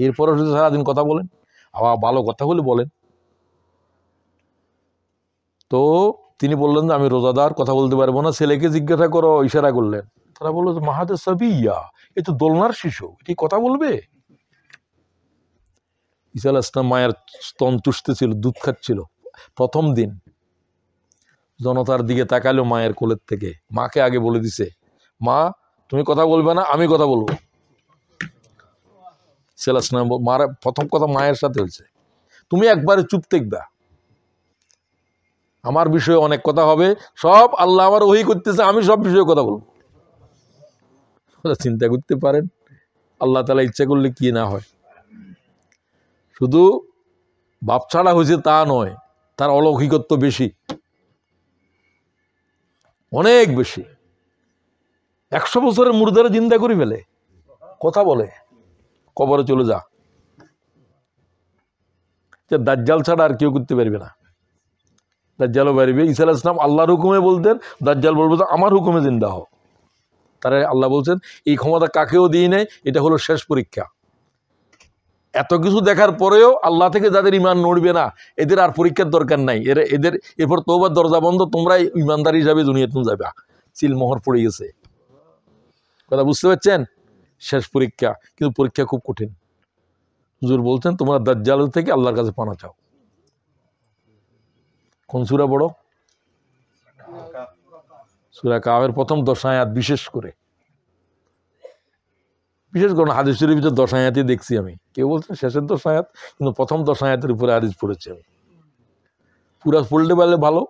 এরপরে সারাদিন কথা বলেন আবার ভালো কথা হলে বলেন তো তিনি বললেন যে আমি রোজাদার কথা বলতে পারবো না ছেলেকে জিজ্ঞাসা করো ইশারা করলেন তারা বললো যে মাহাদের সাবিয়া এ তো দোলনার শিশু এটি কথা বলবে ইসা আলাহ ইসলাম মায়ের স্তন তুষতে ছিল দুধ খাচ্ছিল প্রথম দিন জনতার দিকে তাকালো মায়ের কোলের থেকে মাকে আগে বলে দিছে মা তুমি কথা বলবে না আমি কথা বলবো সেলাস মার প্রথম কথা মায়ের সাথে হয়েছে তুমি একবারে চুপ দেখবা আমার বিষয়ে অনেক কথা হবে সব আল্লাহ আমার ওই করতেছে আমি সব বিষয়ে কথা বলবো চিন্তা করতে পারেন আল্লাহ তালা ইচ্ছা করলে কি না হয় শুধু বাপ ছাড়া হয়েছে তা নয় তার অলৌকিকত্ব বেশি অনেক বেশি একশো বছরের মুর্দারে জিন্দা করি ফেলে কথা বলে কবরে চলে যা যে দাজ্জাল ছাড়া আর কেউ করতে পারবে না দাজ্জালও বাড়বে ইসা ইসলাম আল্লাহর হুকুমে বলতেন দাজ্জাল বলবো তো আমার হুকুমে জিন্দা হোক তারা আল্লাহ বলছেন এই ক্ষমতা কাকেও দিই নেই এটা হলো শেষ পরীক্ষা এত কিছু দেখার পরেও আল্লাহ থেকে যাদের ইমান নড়বে না এদের আর পরীক্ষার দরকার নাই এর এদের এরপর তোবার দরজা বন্ধ তোমরা ইমানদারি হিসাবে দুনিয়াতে যাবে চিলমোহর পড়ে গেছে কথা বুঝতে পারছেন শেষ পরীক্ষা কিন্তু পরীক্ষা খুব কঠিন হুজুর বলছেন তোমরা দাজ্জাল থেকে আল্লাহর কাছে পানা চাও কোন সুরা বড় সুরা কাবের প্রথম দশায়াত বিশেষ করে বিশেষ করে হাদিস শরীফ যে দশ আয়াতই দেখছি আমি কেউ বলছেন শেষের দশ আয়াত কিন্তু প্রথম দশ আয়াতের উপরে হাদিস পড়েছি আমি পুরা পড়লে পারলে ভালো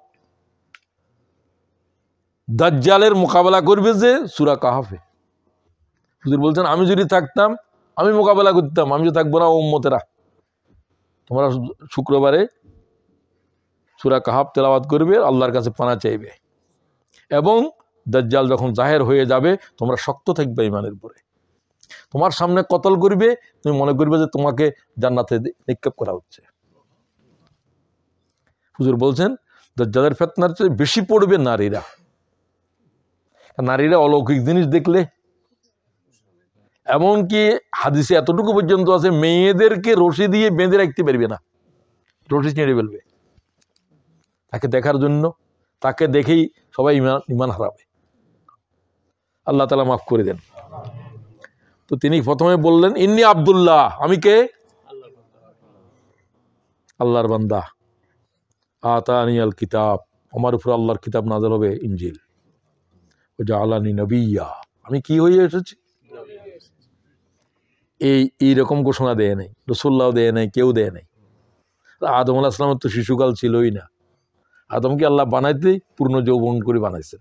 দাজ্জালের মোকাবেলা করবে যে সুরা কাহাফে হুজুর বলছেন আমি যদি থাকতাম আমি মোকাবেলা করতাম আমি যদি থাকবো না ওম্মতেরা তোমরা শুক্রবারে সুরা কাহাব তেলাওয়াত করবে আল্লাহর কাছে পানা চাইবে এবং দাজ্জাল যখন জাহের হয়ে যাবে তোমরা শক্ত থাকবে ইমানের পরে তোমার সামনে কতল করিবে তুমি মনে করিবে যে তোমাকে জান্নাতে নিক্ষেপ করা হচ্ছে হুজুর বলছেন যাদের ফেতনার চেয়ে বেশি পড়বে নারীরা নারীরা অলৌকিক জিনিস দেখলে এমনকি হাদিসে এতটুকু পর্যন্ত আছে মেয়েদেরকে রশি দিয়ে বেঁধে রাখতে পারবে না রশি ছেড়ে ফেলবে তাকে দেখার জন্য তাকে দেখেই সবাই ইমান ইমান হারাবে আল্লাহ তালা মাফ করে দেন তো তিনি প্রথমে বললেন ইন্নি আবদুল্লাহ আমি কে আল্লাহর বান্দা আতানি আল কিতাব আমার উপর আল্লাহর কিতাব নাজল হবে ইঞ্জিল ও যা আলানি নবিয়া আমি কি হয়ে এসেছি এই এইরকম ঘোষণা দেয় নাই রসুল্লাহ দেয় নাই কেউ দেয় নাই আদম আল্লাহ আসলামের তো শিশুকাল ছিলই না আদমকে আল্লাহ বানাইতে পূর্ণ যৌবন করে বানাইছেন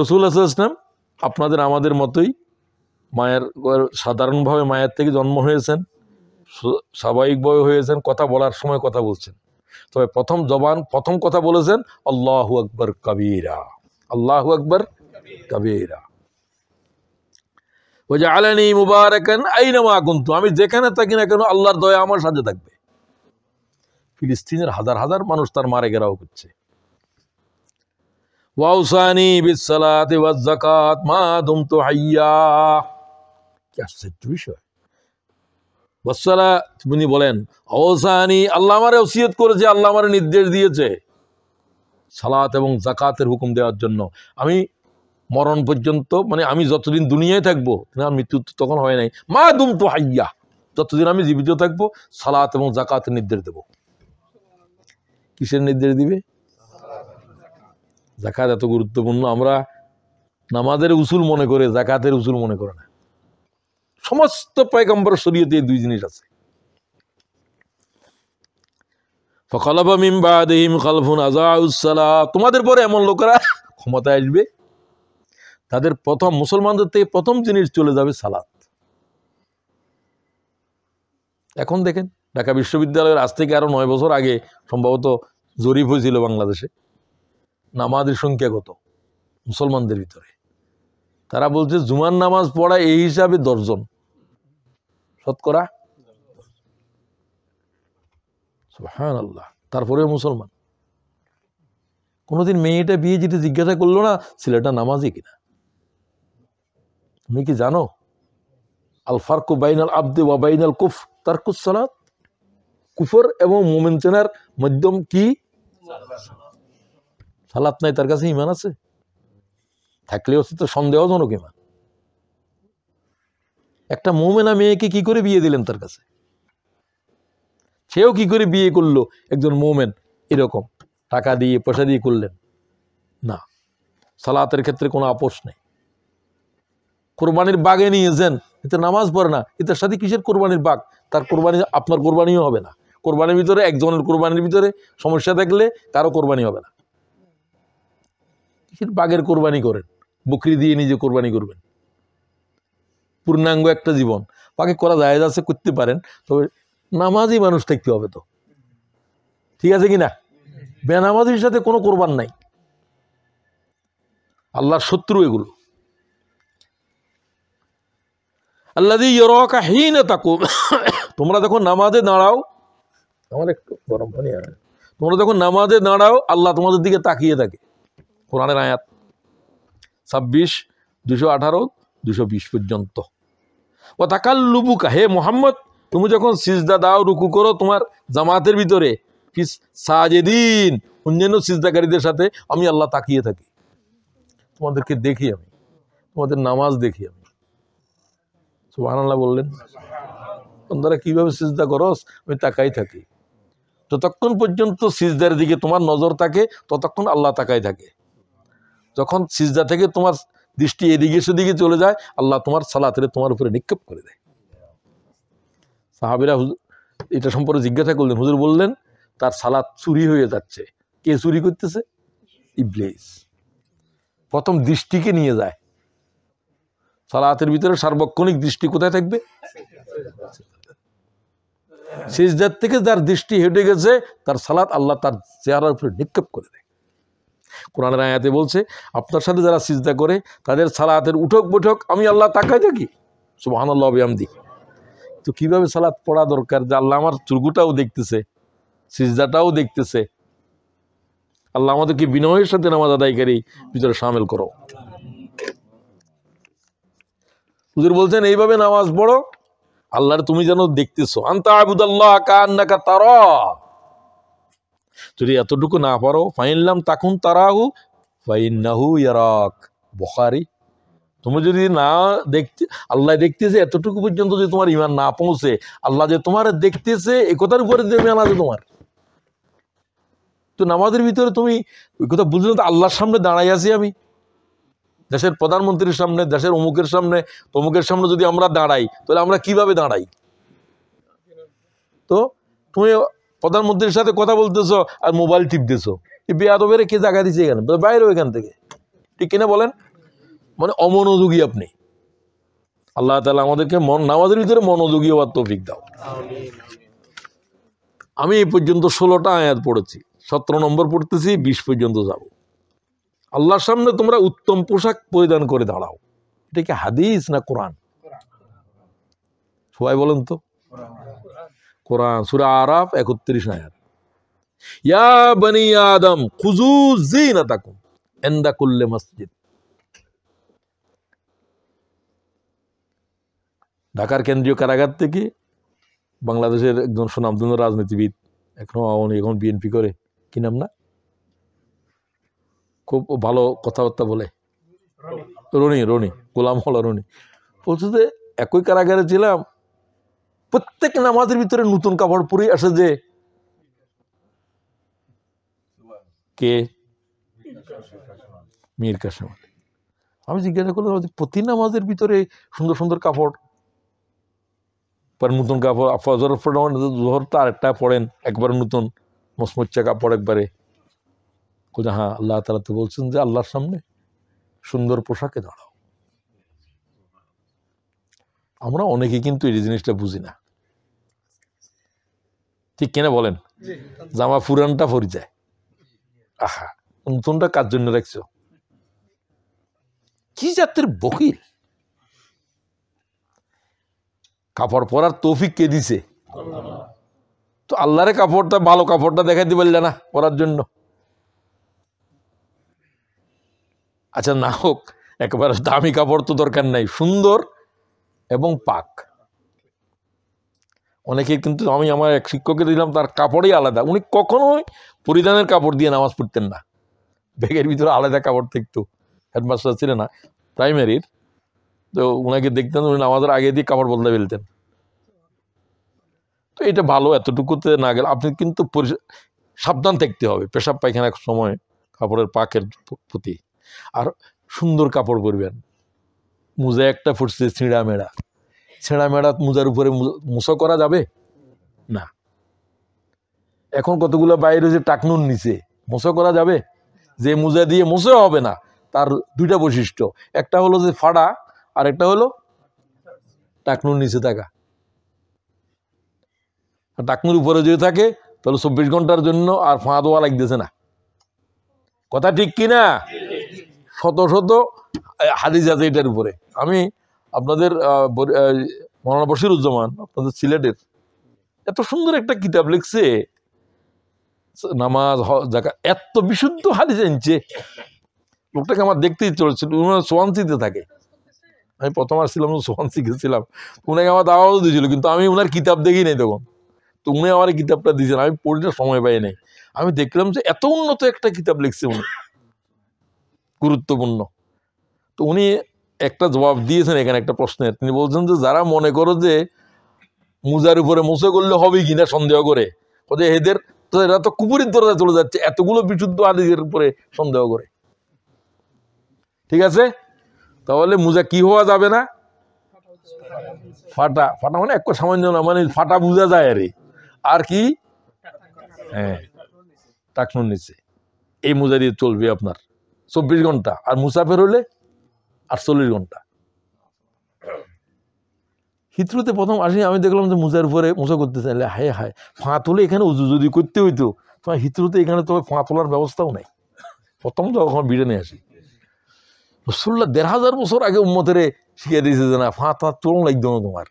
রসুল্লাহ আসলাম আপনাদের আমাদের মতোই মায়ের সাধারণভাবে মায়ের থেকে জন্ম হয়েছেন স্বাভাবিকভাবে হয়েছেন কথা বলার সময় কথা বলছেন তবে প্রথম জবান প্রথম কথা বলেছেন আল্লাহ আকবর কবিরা আল্লাহু আকবর কবিরা ওই যে আলানি এই আইনামা কুন্তু আমি যেখানে থাকি না কেন আল্লাহর দয়া আমার সাথে থাকবে ফিলিস্তিনের হাজার হাজার মানুষ তার মারে গেরাও করছে ওয়াউসানি বিসালাতে ওয়াজ জাকাত মা দুম তো হাইয়া কি আশ্চর্য বিষয় ওয়াসালা উনি বলেন অসানি আল্লাহ আমারে ওসিয়ত করেছে আল্লাহ আমারে নির্দেশ দিয়েছে সালাত এবং জাকাতের হুকুম দেওয়ার জন্য আমি মরণ পর্যন্ত মানে আমি যতদিন দুনিয়ায় থাকবো না মৃত্যু তখন হয় নাই মা দুম তো হাইয়া যতদিন আমি জীবিত থাকবো সালাত এবং জাকাতের নির্দেশ দেব কিসের নির্দেশ দিবে জাকাত এত গুরুত্বপূর্ণ আমরা নামাজের উসুল মনে করে জাকাতের উসুল মনে করে না সমস্ত পয়গম্বর শরীয়তে দুই জিনিস আছে তোমাদের পরে এমন লোকেরা ক্ষমতায় আসবে তাদের প্রথম মুসলমানদের থেকে প্রথম জিনিস চলে যাবে সালাত এখন দেখেন ঢাকা বিশ্ববিদ্যালয়ের আজ থেকে আরো নয় বছর আগে সম্ভবত জরিপ হয়েছিল বাংলাদেশে নামাজের সংখ্যা কত মুসলমানদের ভিতরে তারা বলছে জুমার নামাজ পড়া এই হিসাবে দশজন শতকরা হ্যাঁ আল্লাহ তারপরে মুসলমান কোনোদিন মেয়েটা বিয়ে যেটা জিজ্ঞাসা করলো না ছেলেটা নামাজি কিনা তুমি কি জানো আল বাইনাল আব্দে ওয়া বাইনাল কুফ তার কুসালাত কুফর এবং মোমেন চেনার মাধ্যম কি তাহলে আপনার তার কাছে ইমান আছে থাকলে হচ্ছে তো সন্দেহজনক ইমান একটা মোমেনা মেয়েকে কি করে বিয়ে দিলেন তার কাছে সেও কি করে বিয়ে করলো একজন মোমেন এরকম টাকা দিয়ে পয়সা দিয়ে করলেন না সালাতের ক্ষেত্রে কোনো আপোষ নেই কোরবানির বাগে নিয়ে যেন এতে নামাজ পড়ে না এটার সাথে কিসের কোরবানির বাঘ তার কোরবানি আপনার কোরবানিও হবে না কোরবানির ভিতরে একজনের কোরবানির ভিতরে সমস্যা দেখলে কারো কোরবানি হবে না বাঘের কোরবানি করেন বকরি দিয়ে নিজে কোরবানি করবেন পূর্ণাঙ্গ একটা জীবন বাকি করা যায় আছে করতে পারেন তবে নামাজই মানুষ থাকতে হবে তো ঠিক আছে কি না বেনামাজির সাথে কোনো কোরবান নাই আল্লাহর শত্রু এগুলো আল্লাহ ইয়রকাহীন তাকু তোমরা দেখো নামাজে দাঁড়াও আমার একটু গরম পানি তোমরা দেখো নামাজে দাঁড়াও আল্লাহ তোমাদের দিকে তাকিয়ে থাকে কোরআনের আয়াত ছাব্বিশ দুশো আঠারো দুশো বিশ পর্যন্ত ও তাকাল্লুবুকা হে মোহাম্মদ তুমি যখন সিজদা দাও রুকু করো তোমার জামাতের ভিতরে ফিস সাজেদিন অন্যান্য সিজদাকারীদের সাথে আমি আল্লাহ তাকিয়ে থাকি তোমাদেরকে দেখি আমি তোমাদের নামাজ দেখি আমি আল্লাহ বললেন তোমরা কীভাবে সিজদা করস আমি তাকাই থাকি যতক্ষণ পর্যন্ত সিজদার দিকে তোমার নজর থাকে ততক্ষণ আল্লাহ তাকাই থাকে যখন সিজদা থেকে তোমার দৃষ্টি এদিকে সেদিকে চলে যায় আল্লাহ তোমার সালাতের তোমার উপরে নিক্ষেপ করে দেয় সাহাবিরা এটা সম্পর্কে জিজ্ঞাসা করলেন হুজুর বললেন তার সালাত চুরি হয়ে যাচ্ছে কে চুরি করতেছে ইবলেস প্রথম দৃষ্টিকে নিয়ে যায় সালাতের ভিতরে সার্বক্ষণিক দৃষ্টি কোথায় থাকবে সিজদার থেকে যার দৃষ্টি হেঁটে গেছে তার সালাত আল্লাহ তার চেহারার উপরে নিক্ষেপ করে দেয় কোরআনের আয়াতে বলছে আপনার সাথে যারা সিজদা করে তাদের সালাতের উঠক বৈঠক আমি আল্লাহ তাকাই থাকি সুবাহান আল্লাহ আমি তো কীভাবে সালাত পড়া দরকার যে আল্লাহ আমার চুরগুটাও দেখতেছে সিজদাটাও দেখতেছে আল্লাহ আমাদেরকে বিনয়ের সাথে নামাজ আদায়কারী ভিতরে সামিল করো হুজুর বলছেন এইভাবে নামাজ পড়ো আল্লাহর তুমি যেন দেখতেছো আন্তা আবুদাল্লাহ কান্নাকা তার যদি এতটুকু না পারো ফাইনলাম তাকুন তারাহু ফাইনাহু ইয়ারাক বখারি তুমি যদি না দেখতে আল্লাহ দেখতেছে এতটুকু পর্যন্ত যদি তোমার ইমান না পৌঁছে আল্লাহ যে তোমার দেখতেছে এ কথার উপরে ইমান আছে তোমার তো নামাজের ভিতরে তুমি ওই কথা বুঝলে তো আল্লাহর সামনে দাঁড়াই আছি আমি দেশের প্রধানমন্ত্রীর সামনে দেশের অমুকের সামনে তমুকের সামনে যদি আমরা দাঁড়াই তাহলে আমরা কিভাবে দাঁড়াই তো তুমি প্রধানমন্ত্রীর সাথে কথা বলতেছো আর মোবাইল টিপতেছো এই বেয়াদবের কে জায়গা দিচ্ছে এখানে বাইরে এখান থেকে ঠিক কিনা বলেন মানে অমনোযোগী আপনি আল্লাহ তালা আমাদেরকে মন নামাজের ভিতরে মনোযোগী হওয়ার তফিক দাও আমি এই পর্যন্ত ষোলোটা আয়াত পড়েছি সতেরো নম্বর পড়তেছি বিশ পর্যন্ত যাব আল্লাহর সামনে তোমরা উত্তম পোশাক পরিধান করে দাঁড়াও এটা কি হাদিস না কোরআন সবাই বলেন তো কোরআন সুরা আরাফ একত্রিশ আয়াত ইয়া বনি আদম খুজু জিনাতাকুম এন্দা কুল্লে মসজিদ ঢাকার কেন্দ্রীয় কারাগার থেকে বাংলাদেশের একজন সুনামধন্য রাজনীতিবিদ এখনও আওয়ামী এখন বিএনপি করে কি নাম না খুব ভালো কথাবার্তা বলে রনি রনি গোলাম হল রনি বলছে যে একই কারাগারে ছিলাম প্রত্যেক নামাজের ভিতরে নতুন কাপড় পরে আসে যে কে মীর কাসেম আলী আমি জিজ্ঞাসা করলাম আচ্ছা, প্রতি নামাজের ভিতরে সুন্দর সুন্দর কাপড় পরে নতুন কাপড় ফজর ফোটান জোহর তো আরেকটা পড়েন একবার নতুন মসমচ্চা কাপড় একবারে কোথা হ্যাঁ আল্লাহ তালা তো বলছেন যে আল্লাহর সামনে সুন্দর পোশাকে দাঁড়াও আমরা অনেকে কিন্তু এই জিনিসটা বুঝি না ঠিক কেনে বলেন জামা পুরানটা পরি যায় আহা নতুনটা কার জন্য রাখছো কি জাতির বকিল কাপড় পরার তৌফিক কে দিছে তো আল্লাহরে কাপড়টা ভালো কাপড়টা দেখাই পারলে না পরার জন্য আচ্ছা না হোক একেবারে দামি কাপড় তো দরকার নাই সুন্দর এবং পাক অনেকে কিন্তু আমি আমার এক শিক্ষককে দিলাম তার কাপড়ই আলাদা উনি কখনোই পরিধানের কাপড় দিয়ে নামাজ পড়তেন না ব্যাগের ভিতরে আলাদা কাপড় থাকতো হেডমাস্টার ছিলেন না প্রাইমারির তো ওনাকে দেখতেন উনি নামাজের আগে দিয়ে কাপড় বদলে ফেলতেন তো এটা ভালো এতটুকুতে না গেলে আপনি কিন্তু সাবধান থাকতে হবে পেশাব পায়খানার সময় কাপড়ের পাকের প্রতি আর সুন্দর কাপড় পরবেন মুজে একটা ফুটছে ছিঁড়া মেড়া ছেঁড়া মেড়া মোজার উপরে মুসো করা যাবে না এখন কতগুলো বাইরে যে টাকনুন নিচে মুসো করা যাবে যে মোজা দিয়ে মুসো হবে না তার দুইটা বৈশিষ্ট্য একটা হলো যে ফাড়া আর একটা হলো টাকনুর নিচে থাকা টাকনুর উপরে যদি থাকে তাহলে চব্বিশ ঘন্টার জন্য আর ফাঁ দোয়া লাগতেছে না কথা ঠিক কিনা শত শত হাদিস আছে এটার উপরে আমি আপনাদের মৌলানা বশিরুজ্জামান আপনাদের সিলেটের এত সুন্দর একটা কিতাব লিখছে নামাজ জাকা এত বিশুদ্ধ হারি জানছে লোকটাকে আমার দেখতেই চলেছিল উনি সোয়ানসিতে থাকে আমি প্রথম আসছিলাম সোয়ানসি গেছিলাম উনাকে আমার দাওয়াও দিয়েছিল কিন্তু আমি উনার কিতাব দেখি নাই তখন তো উনি আমার কিতাবটা দিয়েছেন আমি পড়লে সময় পাই নাই আমি দেখলাম যে এত উন্নত একটা কিতাব লিখছে উনি গুরুত্বপূর্ণ তো উনি একটা জবাব দিয়েছেন এখানে একটা প্রশ্নের তিনি বলছেন যে যারা মনে করো যে মুজার উপরে মুছে করলে হবে কিনা সন্দেহ করে যে এদের তো এরা তো কুপুরের দরজা চলে যাচ্ছে এতগুলো বিশুদ্ধ আদিদের উপরে সন্দেহ করে ঠিক আছে তাহলে মুজা কি হওয়া যাবে না ফাটা ফাটা মানে একটা সামান্য না মানে ফাটা বোঝা যায় আরে আর কি হ্যাঁ টাকুন নিচে এই মোজা দিয়ে চলবে আপনার চব্বিশ ঘন্টা আর মুসাফের হলে আটচল্লিশ ঘন্টা হিত্রুতে প্রথম আসি আমি দেখলাম যে মোজার পরে মোজা করতে চাইলে হায় হায় ফাঁ তুলে এখানে উজু যদি করতে হইতো তোমার হিত্রুতে এখানে তোমার ফাঁ তোলার ব্যবস্থাও নাই প্রথম তো এখন বিরিয়ানি আসি রসুল্লাহ দেড় হাজার বছর আগে উম্মতের শিখিয়ে দিয়েছে যে না ফাঁ তোমার তোলন লাগতো না তোমার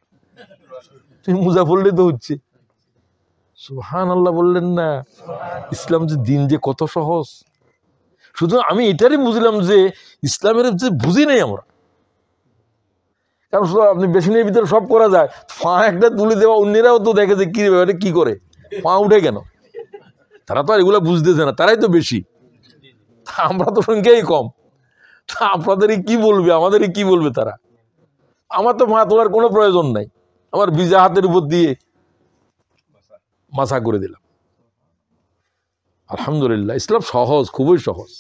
তুমি মোজা পড়লে তো হচ্ছে সুহান আল্লাহ বললেন না ইসলাম যে দিন যে কত সহজ শুধু আমি এটারই বুঝলাম যে ইসলামের যে বুঝি নাই আমরা কারণ শুধু আপনি বেসিনের ভিতরে সব করা যায় পা একটা তুলে দেওয়া অন্যেরাও তো দেখে যে কী ব্যাপারে কী করে পা উঠে কেন তারা তো আর এগুলো বুঝতেছে না তারাই তো বেশি আমরা তো সংখ্যাই কম তা আপনাদেরই কী বলবে আমাদেরই কী বলবে তারা আমার তো মা তোলার কোনো প্রয়োজন নাই আমার বিজা হাতের উপর দিয়ে মাসা করে দিলাম আলহামদুলিল্লাহ ইসলাম সহজ খুবই সহজ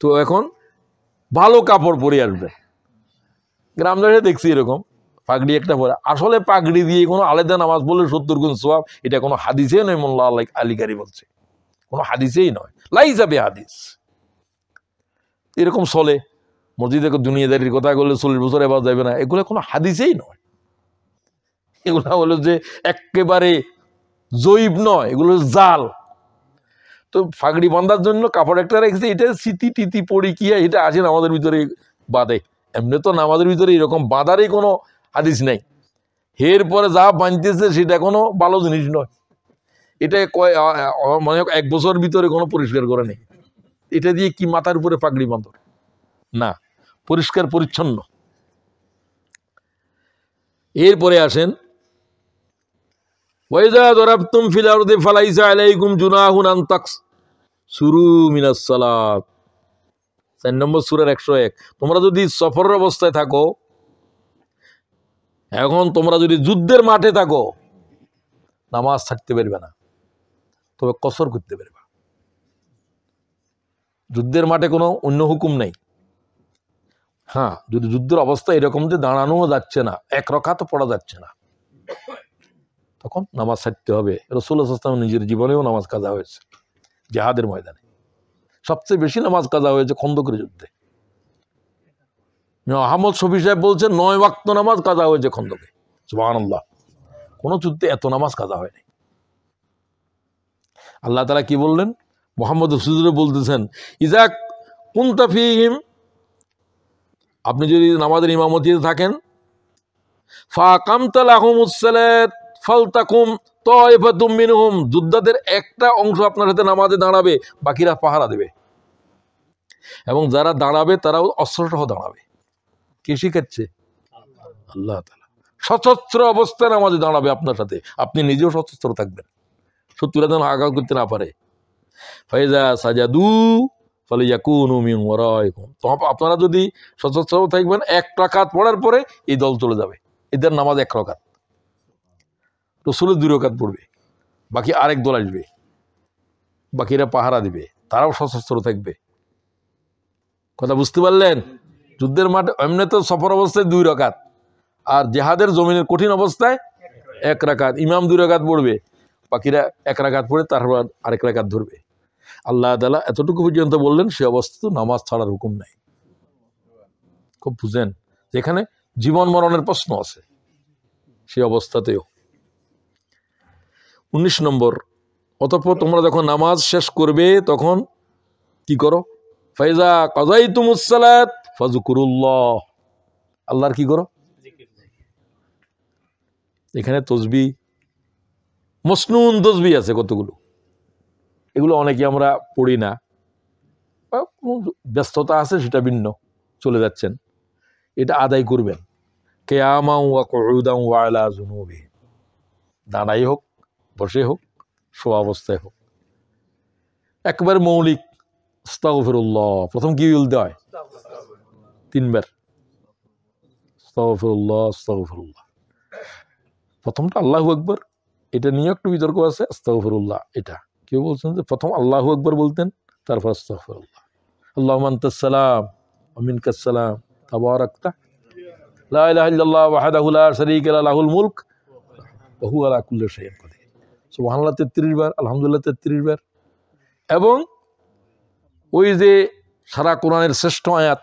তো এখন ভালো কাপড় পরে গ্রাম গ্রামদারে দেখছি এরকম পাগড়ি একটা পরে আসলে পাগড়ি দিয়ে কোনো আলেদা নামাজ বললে সত্তর গুণ সোয়াব এটা কোনো হাদিসেই নয় মোল্লা আল্লাহ আলিকারি বলছে কোনো হাদিসেই নয় লাইজাবে হাদিস এরকম চলে মসজিদে দুনিয়াদারির কথা বললে চল্লিশ বছর এবার যাবে না এগুলো কোনো হাদিসেই নয় এগুলো হলো যে একেবারে জৈব নয় এগুলো জাল তো ফাগড়ি বাঁধার জন্য কাপড় একটা রেখেছে এটা স্মৃতি টিতি পড়ি কিয়া এটা না আমাদের ভিতরে বাঁধে এমনি তো আমাদের ভিতরে এরকম বাঁধারই কোনো হাদিস নাই হের পরে যা বাঁধতেছে সেটা কোনো ভালো জিনিস নয় এটা কয় মানে এক বছর ভিতরে কোনো পরিষ্কার করে নেই এটা দিয়ে কি মাথার উপরে পাগড়ি বাঁধর না পরিষ্কার পরিচ্ছন্ন এরপরে আসেন ফালাইসা আলাইকুম চার নম্বর সুরের একশো এক তোমরা যদি সফরের অবস্থায় থাকো এখন তোমরা যদি যুদ্ধের মাঠে থাকো নামাজ থাকতে পারবে না তবে কসর করতে পারবে যুদ্ধের মাঠে কোনো অন্য হুকুম নেই হ্যাঁ যদি যুদ্ধের অবস্থা এরকম যে দাঁড়ানোও যাচ্ছে না এক রকা তো পড়া যাচ্ছে না তখন নামাজ ছাড়তে হবে রসুল্লাহাম নিজের জীবনেও নামাজ কাজা হয়েছে জাহাদের ময়দানে সবচেয়ে বেশি নামাজ কাজা হয়েছে খন্দকের যুদ্ধে আহমদ শফি সাহেব বলছে নয় বাক্ত নামাজ কাজা হয়েছে খন্দকে সুবাহ কোনো যুদ্ধে এত নামাজ কাজা হয়নি আল্লাহ তারা কি বললেন মোহাম্মদ সুদুরে বলতেছেন ইজাক কুন্তাফিহিম আপনি যদি নামাজের ইমামতিতে থাকেন ফা কামতাল আহমুসালাত ফালতাকুম তুমিনুম মিনহুম যোদ্ধাদের একটা অংশ আপনার হাতে নামাজে দাঁড়াবে বাকিরা পাহারা দেবে এবং যারা দাঁড়াবে তারাও অস্ত্রসহ দাঁড়াবে কে শিখাচ্ছে আল্লাহ তালা সশস্ত্র অবস্থায় নামাজে দাঁড়াবে আপনার সাথে আপনি নিজেও সশস্ত্র থাকবেন শত্রুরা যেন আঘাত করতে না পারে ফাইজা সাজাদু ফলে তো আপনারা যদি সশস্ত্র থাকবেন এক টাকাত পড়ার পরে এই দল চলে যাবে এদের নামাজ এক রকাত রসুলের রকাত পড়বে বাকি আরেক দল আসবে বাকিরা পাহারা দিবে তারাও সশস্ত্র থাকবে কথা বুঝতে পারলেন যুদ্ধের মাঠে এমনি তো সফর অবস্থায় দুই রকাত আর জেহাদের জমিনের কঠিন অবস্থায় এক রাকাত ইমাম দুই রাকাত পড়বে বাকিরা এক রাকাত পড়ে তারপর আরেক রাকাত ধরবে আল্লাহ তালা এতটুকু পর্যন্ত বললেন সে অবস্থা তো নামাজ ছাড়ার হুকুম নাই খুব বুঝেন যেখানে জীবন মরণের প্রশ্ন আছে সে অবস্থাতেও উনিশ নম্বর অতঃপর তোমরা যখন নামাজ শেষ করবে তখন কি করো ফাইজা কজাই তুমুসালাত ফাজুকুরুল্লাহ আল্লাহর কি করো এখানে তসবি মসনুন তসবি আছে কতগুলো এগুলো অনেকে আমরা পড়ি না ব্যস্ততা আছে সেটা ভিন্ন চলে যাচ্ছেন এটা আদায় করবেন কেয়ামাউ ওয়া কৌদাউ দাঁড়াই হোক বসে হোক শোয়া অবস্থায় হোক একবার মৌলিক স্তাগফিরুল্লাহ প্রথম কি বলতে হয় তিনবার স্তাগফিরুল্লাহ স্তাগফিরুল্লাহ প্রথমটা আল্লাহু একবার এটা নিয়ে একটু বিতর্ক আছে আস্তাগফিরুল্লাহ এটা কেউ বলছেন যে প্রথম আল্লাহু একবার বলতেন তারপর আস্তাগফিরুল্লাহ আল্লাহ মান্তাসালাম অমিন কাসালাম তাবার আক্তা লাহ ওয়াহাদাহুল্লাহ শরীক আল্লাহুল মুলক বহু আলা কুল্ল শাইন সুবাহান্লা তেত্রিশ বার আলহামদুলিল্লাহ তেত্রিশ বার এবং ওই যে সারা কোরআনের শ্রেষ্ঠ আয়াত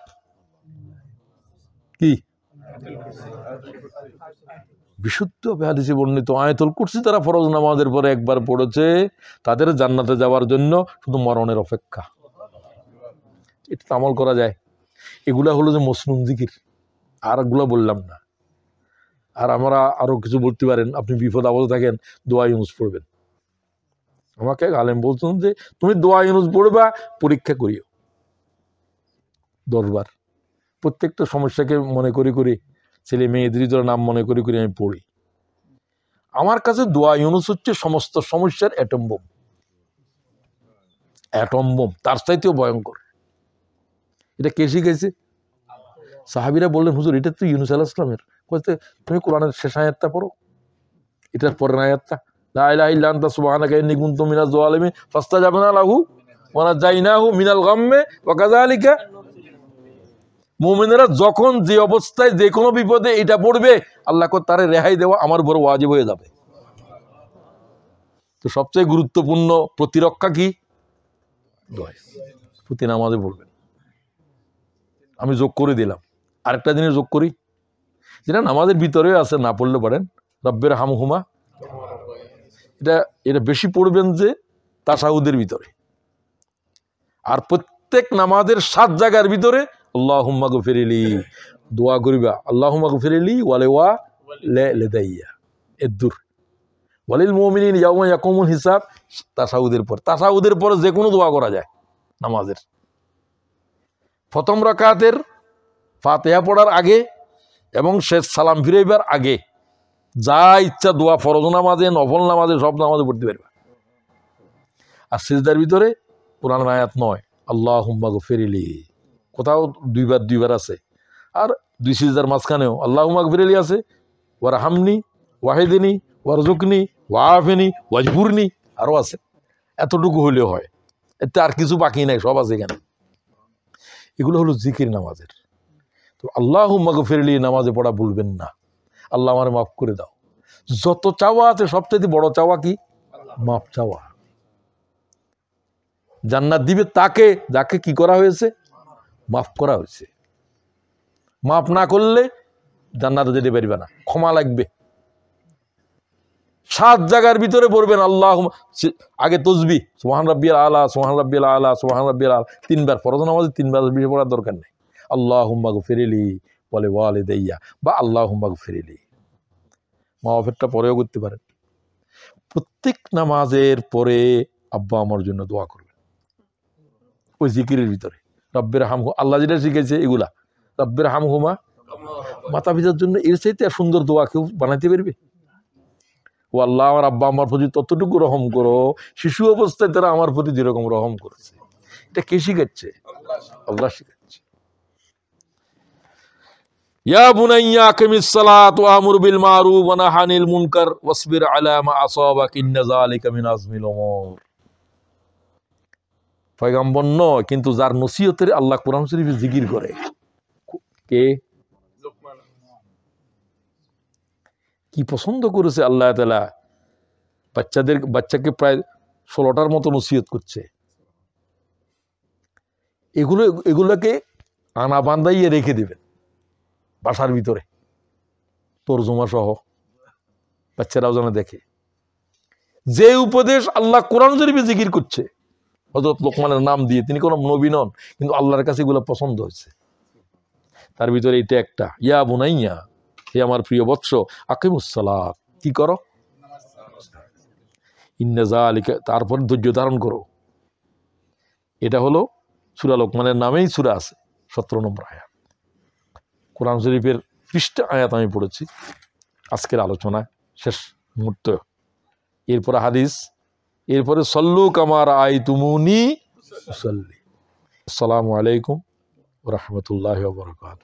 কি বিশুদ্ধ হাদিসে বর্ণিত আয়তল কুরসি তারা ফরজ নামাজের পরে একবার পড়েছে তাদের জান্নাতে যাওয়ার জন্য শুধু মরণের অপেক্ষা এটা আমল করা যায় এগুলা হলো যে মসলুম জিকির আরগুলা বললাম না আর আমরা আরও কিছু বলতে পারেন আপনি বিপদ আপদে থাকেন দোয়া ইউনুস পড়বেন আমাকে আলেম বলতেন যে তুমি দোয়া ইউনুস পড়বা পরীক্ষা করিও দশবার প্রত্যেকটা সমস্যাকে মনে করে করে ছেলে মেয়েদেরই ধরো নাম মনে করে করে আমি পড়ি আমার কাছে দোয়া ইউনুস হচ্ছে সমস্ত সমস্যার অ্যাটম বোম অ্যাটম বোম তার চাইতেও ভয়ঙ্কর এটা কে শিখেছে সাহাবিরা বললেন হুজুর এটা তো ইউনুস আলাহ ইসলামের বলতে তুমি কোরআনের শেষ আয়াতটা পড়ো এটার পরের আয়াতটা মিনাল যখন যে অবস্থায় যে কোনো বিপদে এটা পড়বে আল্লাহকে তার রেহাই দেওয়া আমার বড় ওয়াজিব হয়ে যাবে তো সবচেয়ে গুরুত্বপূর্ণ প্রতিরক্ষা কি প্রতি নামাজে পড়বেন আমি যোগ করে দিলাম আরেকটা জিনিস যোগ করি যেটা নামাজের ভিতরেও আছে না পড়লে পারেন রব্বের হামহুমা এটা এটা বেশি পড়বেন যে তাসাউদের ভিতরে আর প্রত্যেক নামাজের সাত জায়গার ভিতরে আল্লাহম্মা গফিরিলি দোয়া করিবা আল্লাহম্মা গফিরিলি ওয়ালে ওয়া লেদাইয়া এদ্দুর ওয়ালিল মোমিনিন ইয়াউমা হিসাব তাসাউদের পর তাসাউদের পরে যে কোনো দোয়া করা যায় নামাজের প্রথম রকাতের ফাতেহা পড়ার আগে এবং শেষ সালাম ফিরাইবার আগে যা ইচ্ছা দোয়া ফরজ নামাজে নফল নামাজে সব নামাজে পড়তে পারবে আর সিজদার ভিতরে কোরআন আয়াত নয় আল্লাহ হুম্বা ফেরিলি কোথাও দুইবার দুইবার আছে আর দুই সিজদার মাঝখানেও আল্লাহ হুম্বা ফেরিলি আছে ওর হামনি ওর জুকনি ওয়াহিনী ওয়াজবুরনি আরও আছে এতটুকু হলেও হয় এতে আর কিছু বাকি নাই সব আছে এখানে এগুলো হলো জিকির নামাজের তো আল্লাহ মগফিরলি নামাজে পড়া বলবেন না আল্লাহ আমার মাফ করে দাও যত চাওয়া আছে সবচেয়ে বড় চাওয়া কি মাফ চাওয়া জান্নাত দিবে তাকে যাকে কি করা হয়েছে মাফ করা হয়েছে মাফ না করলে জান্নাতে যেতে পারবে না ক্ষমা লাগবে সাত জায়গার ভিতরে পড়বেন আল্লাহ আগে তসবি সোহান রাব্বিয়াল আলা সোহান রাব্বিয়াল আলা সোহান রাব্বিয়াল আলা তিনবার ফরজ নামাজে তিনবার বিষয় পড়ার দরকার নেই আল্লাহ হুম্মাগ ফিরিলি বলে ওয়ালে দেয়া বা আল্লাহ হুম্মাগ ফিরিলি মাওয়াফেরটা পরেও করতে পারেন প্রত্যেক নামাজের পরে আব্বা আমার জন্য দোয়া করবেন ওই জিকিরের ভিতরে রব্বের হাম আল্লাহ যেটা শিখেছে এগুলা রব্বের হাম হুমা মাতা পিতার জন্য এর চাইতে আর সুন্দর দোয়া কেউ বানাইতে পারবে ও আল্লাহ আমার আব্বা আমার প্রতি ততটুকু রহম করো শিশু অবস্থায় তারা আমার প্রতি যেরকম রহম করেছে এটা কে শিখাচ্ছে আল্লাহ শিখাচ্ছে ইয়া বুনাইয়া কিমিস আমুর বিল মারুফ ওয়া নাহা মুনকার ওয়াসবির আলা মা আসাবাক ইন্না যালিকা মিন আজমিল উমুর পয়গম্বর নয় কিন্তু যার নসিহতের আল্লাহ কোরআন শরীফে জিকির করে কে কি পছন্দ করেছে আল্লাহ তালা বাচ্চাদের বাচ্চাকে প্রায় ষোলোটার মতো নসিহত করছে এগুলো এগুলোকে আনাবান্ধাইয়ে রেখে দিবেন বাসার ভিতরে তর্জমা সহ বাচ্চারাও যেন দেখে যে উপদেশ আল্লাহ কোরআন জরিপে জিকির করছে হজরত লোকমানের নাম দিয়ে তিনি কোনো নবী নন কিন্তু আল্লাহর কাছে এগুলো পছন্দ হয়েছে তার ভিতরে এটা একটা ইয়া বোনাইয়া হে আমার প্রিয় বৎস আকিমুসালা কি করো ইন্নাজা আলিকা তারপর ধৈর্য ধারণ করো এটা হলো সুরা লোকমানের নামেই সুরা আছে সতেরো নম্বর আয়াত কোরআন শরীফের পৃষ্ঠা আয়াত আমি পড়েছি আজকের আলোচনা শেষ মুহূর্ত এরপরে হাদিস এরপরে সল্লু কামার আই তুমুনি সল্লি আসসালামু আলাইকুম রহমতুল্লাহ বরকাত